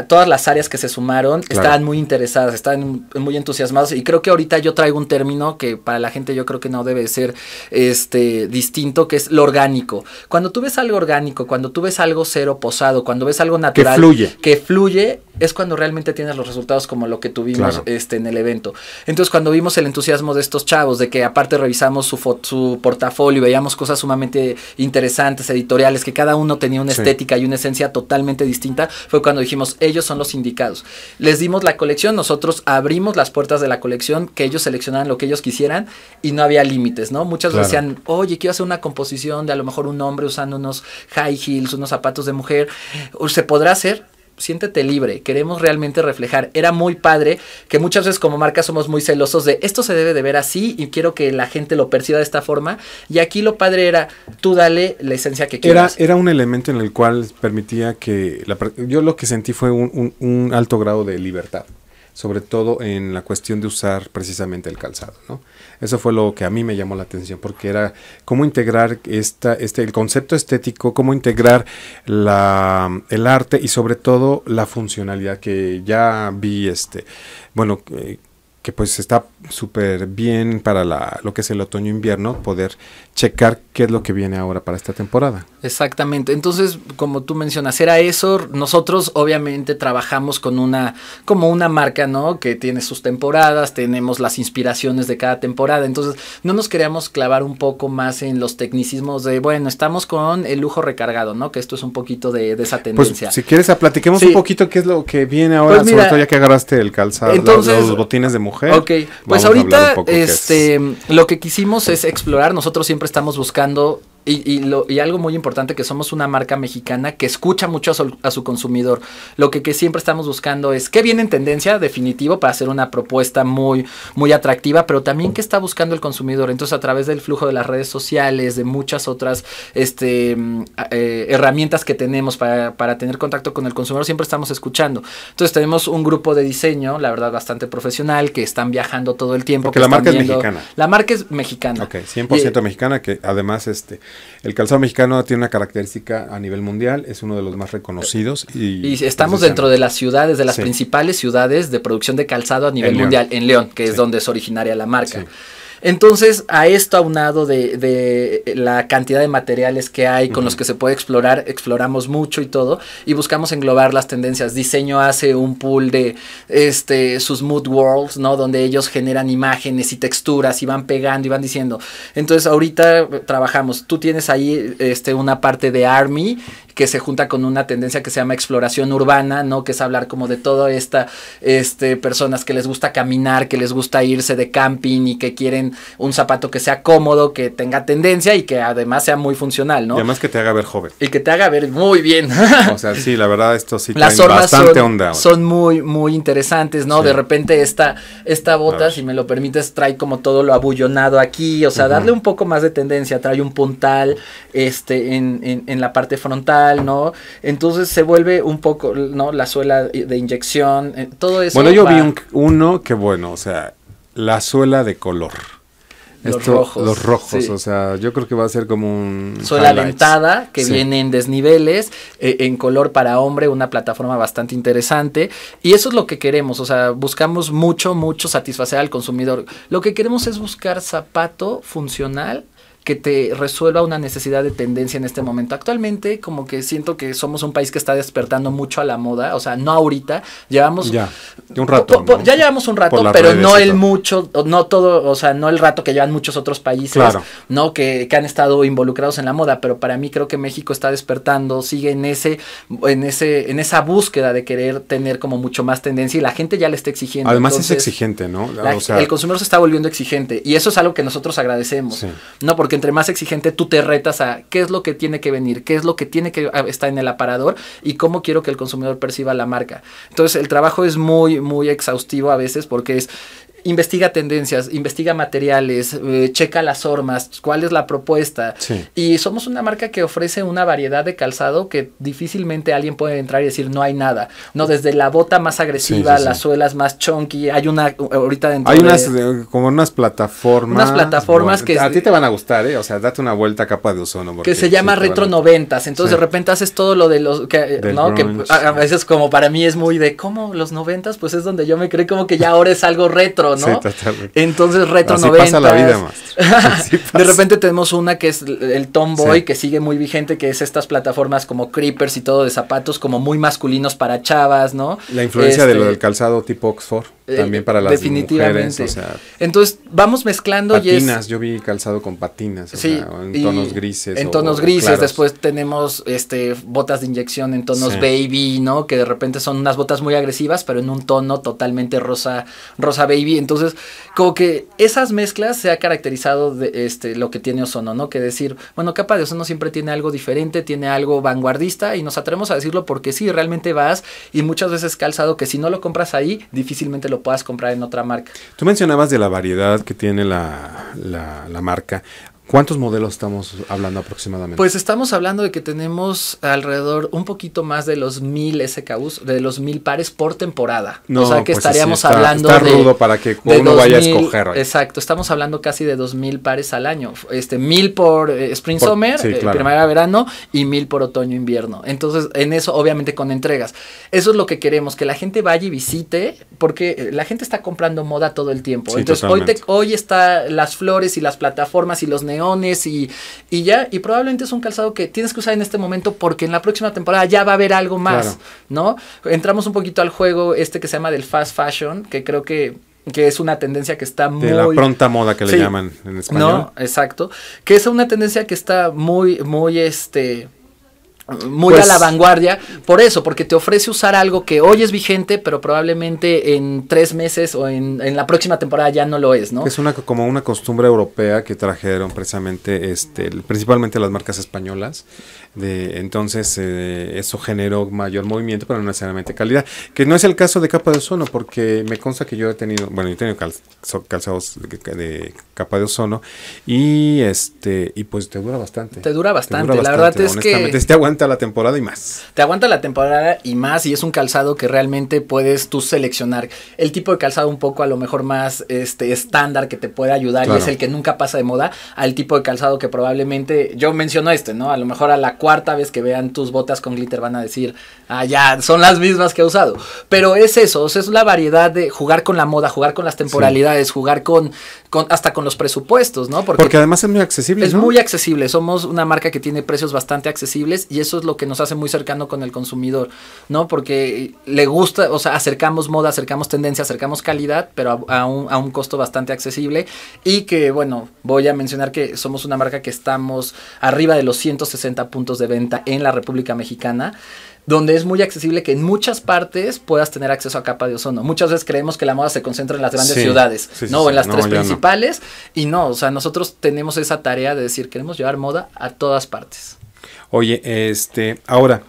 todas las áreas que se sumaron estaban muy interesadas, estaban muy entusiasmadas. Y creo que ahorita yo traigo un término que para la gente yo creo que no debe ser este distinto, que es lo orgánico. Cuando tú ves algo orgánico, cuando tú ves algo cero, posado, cuando ves algo natural. Que fluye. es cuando realmente tienes los resultados como lo que tuvimos este, en el evento. Entonces, cuando vimos el entusiasmo de estos chavos, de que aparte revisamos su, su portafolio, veíamos cosas sumamente interesantes, editoriales, que cada uno tenía una estética y una esencia totalmente distinta, fue cuando dijimos, ellos son los indicados. Les dimos la colección, nosotros abrimos las puertas de la colección, que ellos seleccionaran lo que ellos quisieran y no había límites, ¿no? Muchas veces decían, oye, quiero hacer una composición de a lo mejor un hombre usando unos high heels, unos zapatos de mujer, se podrá hacer, siéntete libre, queremos realmente reflejar. Era muy padre que muchas veces como marca somos muy celosos de esto se debe de ver así y quiero que la gente lo perciba de esta forma. Y aquí lo padre era tú dale la esencia que quieras. Era, un elemento en el cual permitía que yo lo que sentí fue un alto grado de libertad sobre todo en la cuestión de usar precisamente el calzado. ¿no? Eso fue lo que a mí me llamó la atención, porque era cómo integrar esta, este, el concepto estético, cómo integrar la, el arte y sobre todo la funcionalidad que ya vi, este, bueno, eh, que pues está súper bien para la, lo que es el otoño-invierno poder checar qué es lo que viene ahora para esta temporada. Exactamente, entonces como tú mencionas, era eso, nosotros obviamente trabajamos con una, como una marca, ¿no? Que tiene sus temporadas, tenemos las inspiraciones de cada temporada, entonces no nos queríamos clavar un poco más en los tecnicismos de, bueno, estamos con el lujo recargado, ¿no? Que esto es un poquito de, esa pues, tendencia. Pues, si quieres, platiquemos un poquito qué es lo que viene ahora, pues sobre todo ya que agarraste el calzado, los, los botines de mujer. Ok, pues ahorita este, lo que quisimos es explorar, nosotros siempre estamos buscando y, algo muy importante que somos una marca mexicana que escucha mucho a su, consumidor. Lo que, siempre estamos buscando es qué viene en tendencia definitivo para hacer una propuesta muy, muy atractiva, pero también qué está buscando el consumidor. Entonces a través del flujo de las redes sociales, de muchas otras este, mm, eh, herramientas que tenemos para, tener contacto con el consumidor, siempre estamos escuchando. Entonces tenemos un grupo de diseño, la verdad, bastante profesional, que están viajando todo el tiempo. Porque que la marca es mexicana. La marca es mexicana. Ok, 100% eh, mexicana, que además este el calzado mexicano tiene una característica a nivel mundial, es uno de los más reconocidos. Y, pues, estamos dentro de las ciudades, de las principales ciudades de producción de calzado a nivel mundial, en León, que es donde es originaria la marca. Entonces, a esto aunado de, de la cantidad de materiales que hay con los que se puede explorar, exploramos mucho y todo, y buscamos englobar las tendencias. Diseño hace un pool de este, sus mood worlds, ¿no? Donde ellos generan imágenes y texturas y van pegando y van diciendo. Entonces, ahorita eh, trabajamos, tú tienes ahí este, una parte de Army que se junta con una tendencia que se llama exploración urbana, ¿no? Que es hablar como de toda esta, este, personas que les gusta caminar, que les gusta irse de camping y que quieren un zapato que sea cómodo, que tenga tendencia y que además sea muy funcional, ¿no? además que te haga ver joven. Y que te haga ver muy bien. o sea, sí, la verdad, esto sí Las bastante son, onda. Son muy, muy interesantes, ¿no? De repente esta, esta bota, si me lo permites, trae como todo lo abullonado aquí, o sea, darle un poco más de tendencia, trae un puntal, este, en, en, en la parte frontal, ¿no? Entonces se vuelve un poco, ¿no? La suela de inyección, eh, todo eso. Bueno, yo vi uno que bueno, o sea, la suela de color. Los rojos. Los rojos, o sea, yo creo que va a ser como un... Suela dentada, que viene en desniveles, eh, en color para hombre, una plataforma bastante interesante. Y eso es lo que queremos, o sea, buscamos mucho, mucho satisfacer al consumidor. Lo que queremos es buscar zapato funcional que te resuelva una necesidad de tendencia en este momento. Actualmente, como que siento que somos un país que está despertando mucho a la moda, o sea, no ahorita, llevamos ya un rato. Ya llevamos un rato, pero no el mucho, no todo, o sea, no el rato que llevan muchos otros países, ¿no? Que, que, han estado involucrados en la moda, pero para mí creo que México está despertando, sigue en ese en ese en esa búsqueda de querer tener como mucho más tendencia y la gente ya le está exigiendo. Además es exigente, ¿no? el consumidor se está volviendo exigente y eso es algo que nosotros agradecemos. No porque entre más exigente tú te retas a qué es lo que tiene que venir, qué es lo que tiene que ah, estar en el aparador y cómo quiero que el consumidor perciba la marca. Entonces el trabajo es muy, muy exhaustivo a veces porque es investiga tendencias, investiga materiales, eh, checa las formas, cuál es la propuesta. Y somos una marca que ofrece una variedad de calzado que difícilmente alguien puede entrar y decir no hay nada. No, desde la bota más agresiva, las suelas más chunky, hay una ahorita dentro Hay unas como unas plataformas. Unas plataformas que a ti te van a gustar, eh, o sea, date una vuelta a capa de ozono porque, que se llama retro noventas, entonces de repente haces todo lo de los que no a, veces como para mí es muy de cómo los noventas, pues es donde yo me creo como que ya ahora es algo retro, entonces, Retro Así pasa la vida, de repente tenemos una que es el Tomboy, que sigue muy vigente, que es estas plataformas como Creepers y todo de zapatos como muy masculinos para chavas, ¿no? La influencia de lo este, del calzado tipo Oxford. Eh, también para las definitivamente. Entonces, vamos mezclando patinas, yo vi calzado con patinas, o sea, en tonos grises. En tonos grises, después tenemos este botas de inyección en tonos baby, ¿no? Que de repente son unas botas muy agresivas, pero en un tono totalmente rosa, rosa baby. Entonces, como que esas mezclas se ha caracterizado de este lo que tiene Ozono, ¿no? Que decir, bueno, capa de Ozono siempre tiene algo diferente, tiene algo vanguardista y nos atrevemos a decirlo porque sí, realmente vas y muchas veces calzado que si no lo compras ahí, difícilmente lo puedas comprar en otra marca. Tú mencionabas de la variedad que tiene la, la marca. ¿Cuántos modelos estamos hablando aproximadamente? Pues estamos hablando de que tenemos alrededor un poquito más de los mil SKUs, de los mil pares por temporada. No, o sea que pues estaríamos hablando rudo para que uno vaya a escoger. Exacto, estamos hablando casi de dos mil pares al año. Este mil por eh, spring summer, eh, primavera verano y mil por otoño invierno. Entonces en eso obviamente con entregas. Eso es lo que queremos que la gente vaya y visite porque eh, la gente está comprando moda todo el tiempo. Sí, Entonces totalmente. hoy te, hoy está las flores y las plataformas y los negocios y, ya. Y probablemente es un calzado que tienes que usar en este momento porque en la próxima temporada ya va a haber algo más, ¿no? Entramos un poquito al juego este que se llama del fast fashion, que creo que que es una tendencia que está muy... De la pronta moda que le llaman en español. No, exacto. Que es una tendencia que está muy, muy, este, muy a la pues- vanguardia por eso, porque te ofrece usar algo que hoy es vigente, pero probablemente en tres meses o en, la próxima temporada ya no lo es, ¿no? Es una como una costumbre europea que trajeron precisamente este, principalmente las marcas españolas. De, entonces eh, eso generó mayor movimiento, pero no necesariamente calidad. Que no es el caso de capa de ozono, porque me consta que yo he tenido, bueno, yo he tenido calzados de, capa de ozono y este y pues te dura bastante. Te dura bastante, la verdad es que te aguanta la temporada y más. Te aguanta la temporada y más y es un calzado que realmente puedes tú seleccionar. El tipo de calzado un poco a lo mejor más este estándar que te puede ayudar y es el que nunca pasa de moda al tipo de calzado que probablemente yo menciono este, ¿no? A lo mejor a la cuarta vez que vean tus botas con glitter van a decir, "Ah, ya, son las mismas que he usado." Pero es eso, es la variedad de jugar con la moda, jugar con las temporalidades, jugar con, con hasta con los presupuestos, ¿no? Porque, además es muy accesible. Es muy accesible, somos una marca que tiene precios bastante accesibles y es eso es lo que nos hace muy cercano con el consumidor, ¿no? Porque le gusta, o sea, acercamos moda, acercamos tendencia, acercamos calidad, pero a, un, costo bastante accesible y que, bueno, voy a mencionar que somos una marca que estamos arriba de los 160 puntos de venta en la República Mexicana donde es muy accesible que en muchas partes puedas tener acceso a capa de ozono. Muchas veces creemos que la moda se concentra en las grandes ciudades, no, en las tres principales, y no, o sea, nosotros tenemos esa tarea de decir, queremos llevar moda a todas partes. Oye, este, ahora,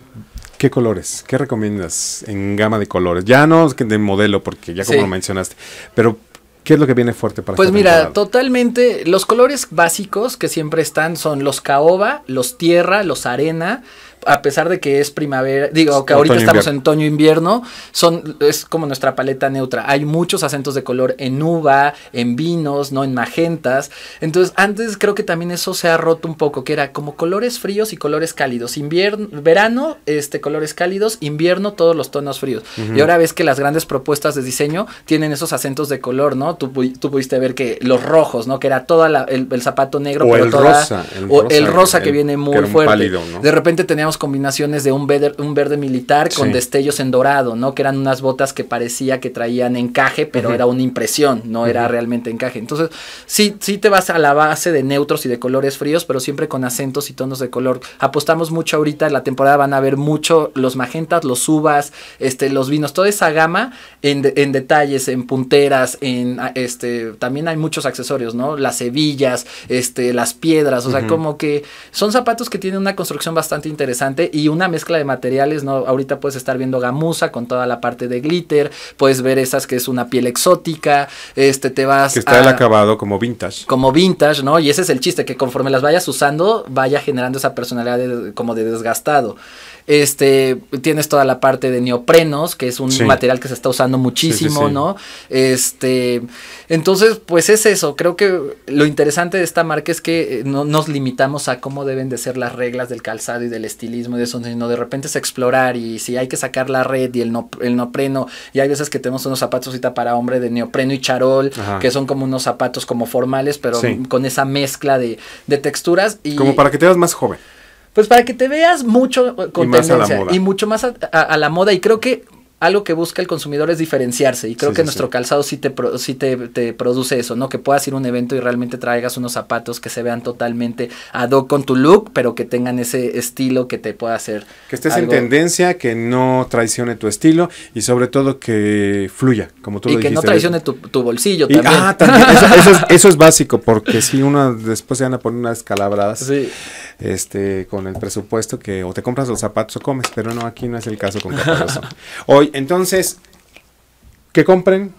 ¿qué colores? ¿Qué recomiendas en gama de colores? Ya no de modelo, porque ya como lo mencionaste, pero ¿Qué es lo que viene fuerte para Pues mira, totalmente, los colores básicos que siempre están son los caoba, los tierra, los arena, a pesar de que es primavera, digo que ahorita estamos en otoño invierno, son es como nuestra paleta neutra. Hay muchos acentos de color en uva, en vinos, no en magentas. Entonces, antes creo que también eso se ha roto un poco, que era como colores fríos y colores cálidos. Invierno, verano, este colores cálidos, invierno todos los tonos fríos. Y ahora ves que las grandes propuestas de diseño tienen esos acentos de color, ¿no? Tú, pudiste ver que los rojos, ¿no? Que era todo el, zapato negro, pero el rosa, el rosa, el rosa que viene muy fuerte. De repente teníamos combinaciones de un verde, un verde militar con destellos en dorado, ¿no? Que eran unas botas que parecía que traían encaje, pero era una impresión, no era realmente encaje. Entonces, sí, sí te vas a la base de neutros y de colores fríos, pero siempre con acentos y tonos de color. Apostamos mucho ahorita, en la temporada van a ver mucho los magentas, los uvas, este, los vinos, toda esa gama en, detalles, en punteras, en ah, este, también hay muchos accesorios, ¿no? Las hebillas, este, las piedras, o sea, como que son zapatos que tienen una construcción bastante interesante y una mezcla de materiales, ¿no? Ahorita puedes estar viendo gamuza con toda la parte de glitter, puedes ver esas que es una piel exótica, este te vas... Que está el acabado como vintage. Como vintage, ¿no? Y ese es el chiste, que conforme las vayas usando, vaya generando esa personalidad como de desgastado. Este, tienes toda la parte de neoprenos, que es un material que se está usando muchísimo, ¿no? Este, entonces, pues es eso. Creo que lo interesante de esta marca es que eh, no nos limitamos a cómo deben de ser las reglas del calzado y del estilismo y de eso, sino de repente es explorar y si hay que sacar la red y el, neopreno. Y hay veces que tenemos unos zapatos para hombre de neopreno y charol, que son como unos zapatos como formales, pero con esa mezcla de, texturas. Y, como para que te veas más joven. Pues para que te veas mucho eh, con tendencia y mucho más a, la moda. Y creo que algo que busca el consumidor es diferenciarse y creo que nuestro calzado sí, te, sí te, produce eso, ¿no? Que puedas ir a un evento y realmente traigas unos zapatos que se vean totalmente ad hoc con tu look, pero que tengan ese estilo que te pueda hacer. Que estés en tendencia, que no traicione tu estilo y sobre todo que fluya, como tú y lo Y que no traicione tu, bolsillo también. Ah, Eso, es, eso, es, básico porque si uno después se van a poner unas calabradas. Sí este, con el presupuesto que o te compras los zapatos o comes, pero no, aquí no es el caso con Caparazón. Hoy, entonces, que compren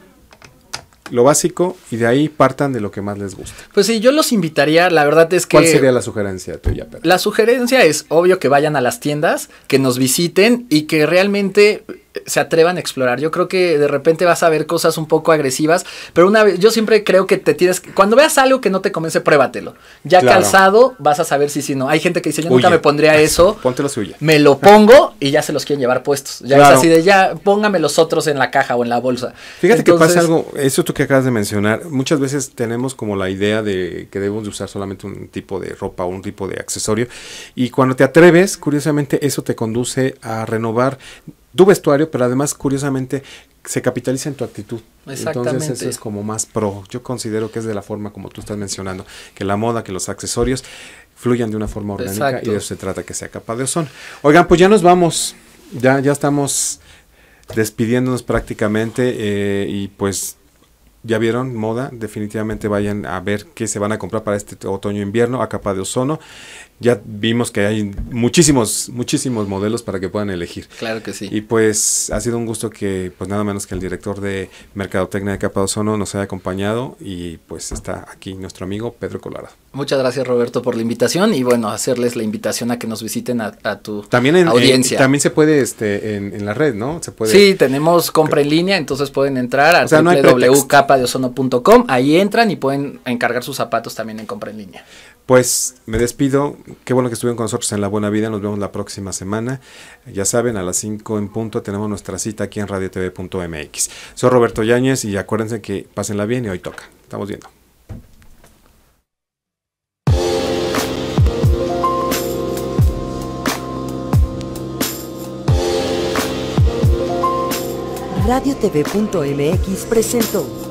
lo básico y de ahí partan de lo que más les gusta. Pues sí, yo los invitaría, la verdad es que... ¿Cuál sería la sugerencia tuya? La sugerencia es, obvio, que vayan a las tiendas, que nos visiten y que realmente se atrevan a explorar. Yo creo que de repente vas a ver cosas un poco agresivas, pero una vez, yo siempre creo que te tienes, cuando veas algo que no te convence, pruébatelo. Ya calzado, vas a saber si sí, si no. Hay gente que dice, yo nunca me pondría eso. Ponte suya. Me lo pongo y ya se los quieren llevar puestos. Ya es así de, ya póngame los otros en la caja o en la bolsa. Fíjate que pasa algo, eso tú que acabas de mencionar, muchas veces tenemos como la idea de que debemos de usar solamente un tipo de ropa o un tipo de accesorio y cuando te atreves, curiosamente eso te conduce a renovar tu vestuario, pero además, curiosamente, se capitaliza en tu actitud. Exactamente. Entonces eso es como más pro. Yo considero que es de la forma como tú estás mencionando, que la moda, que los accesorios fluyan de una forma orgánica y de eso se trata, que sea capa de ozono. Oigan, pues ya nos vamos, ya, ya estamos despidiéndonos prácticamente eh, y pues ya vieron moda, definitivamente vayan a ver qué se van a comprar para este otoño-invierno a capa de ozono ya vimos que hay muchísimos, muchísimos modelos para que puedan elegir. Claro que sí. Y pues ha sido un gusto que, pues nada menos que el director de Mercadotecnia de Capa de Ozono nos haya acompañado y pues está aquí nuestro amigo Pedro Colorado. Muchas gracias Roberto por la invitación y bueno, hacerles la invitación a que nos visiten a, tu audiencia. también se puede este, en, la red, ¿no? Sí, tenemos compra en línea, entonces pueden entrar a o ahí entran y pueden encargar sus zapatos también en compra en línea. Pues me despido. Qué bueno que estuvieron con nosotros en La Buena Vida. Nos vemos la próxima semana. Ya saben, a las 5 en punto tenemos nuestra cita aquí en radiotv.mx. Soy Roberto Yáñez y acuérdense que pásenla bien y hoy toca. Estamos viendo. Radiotv.mx presentó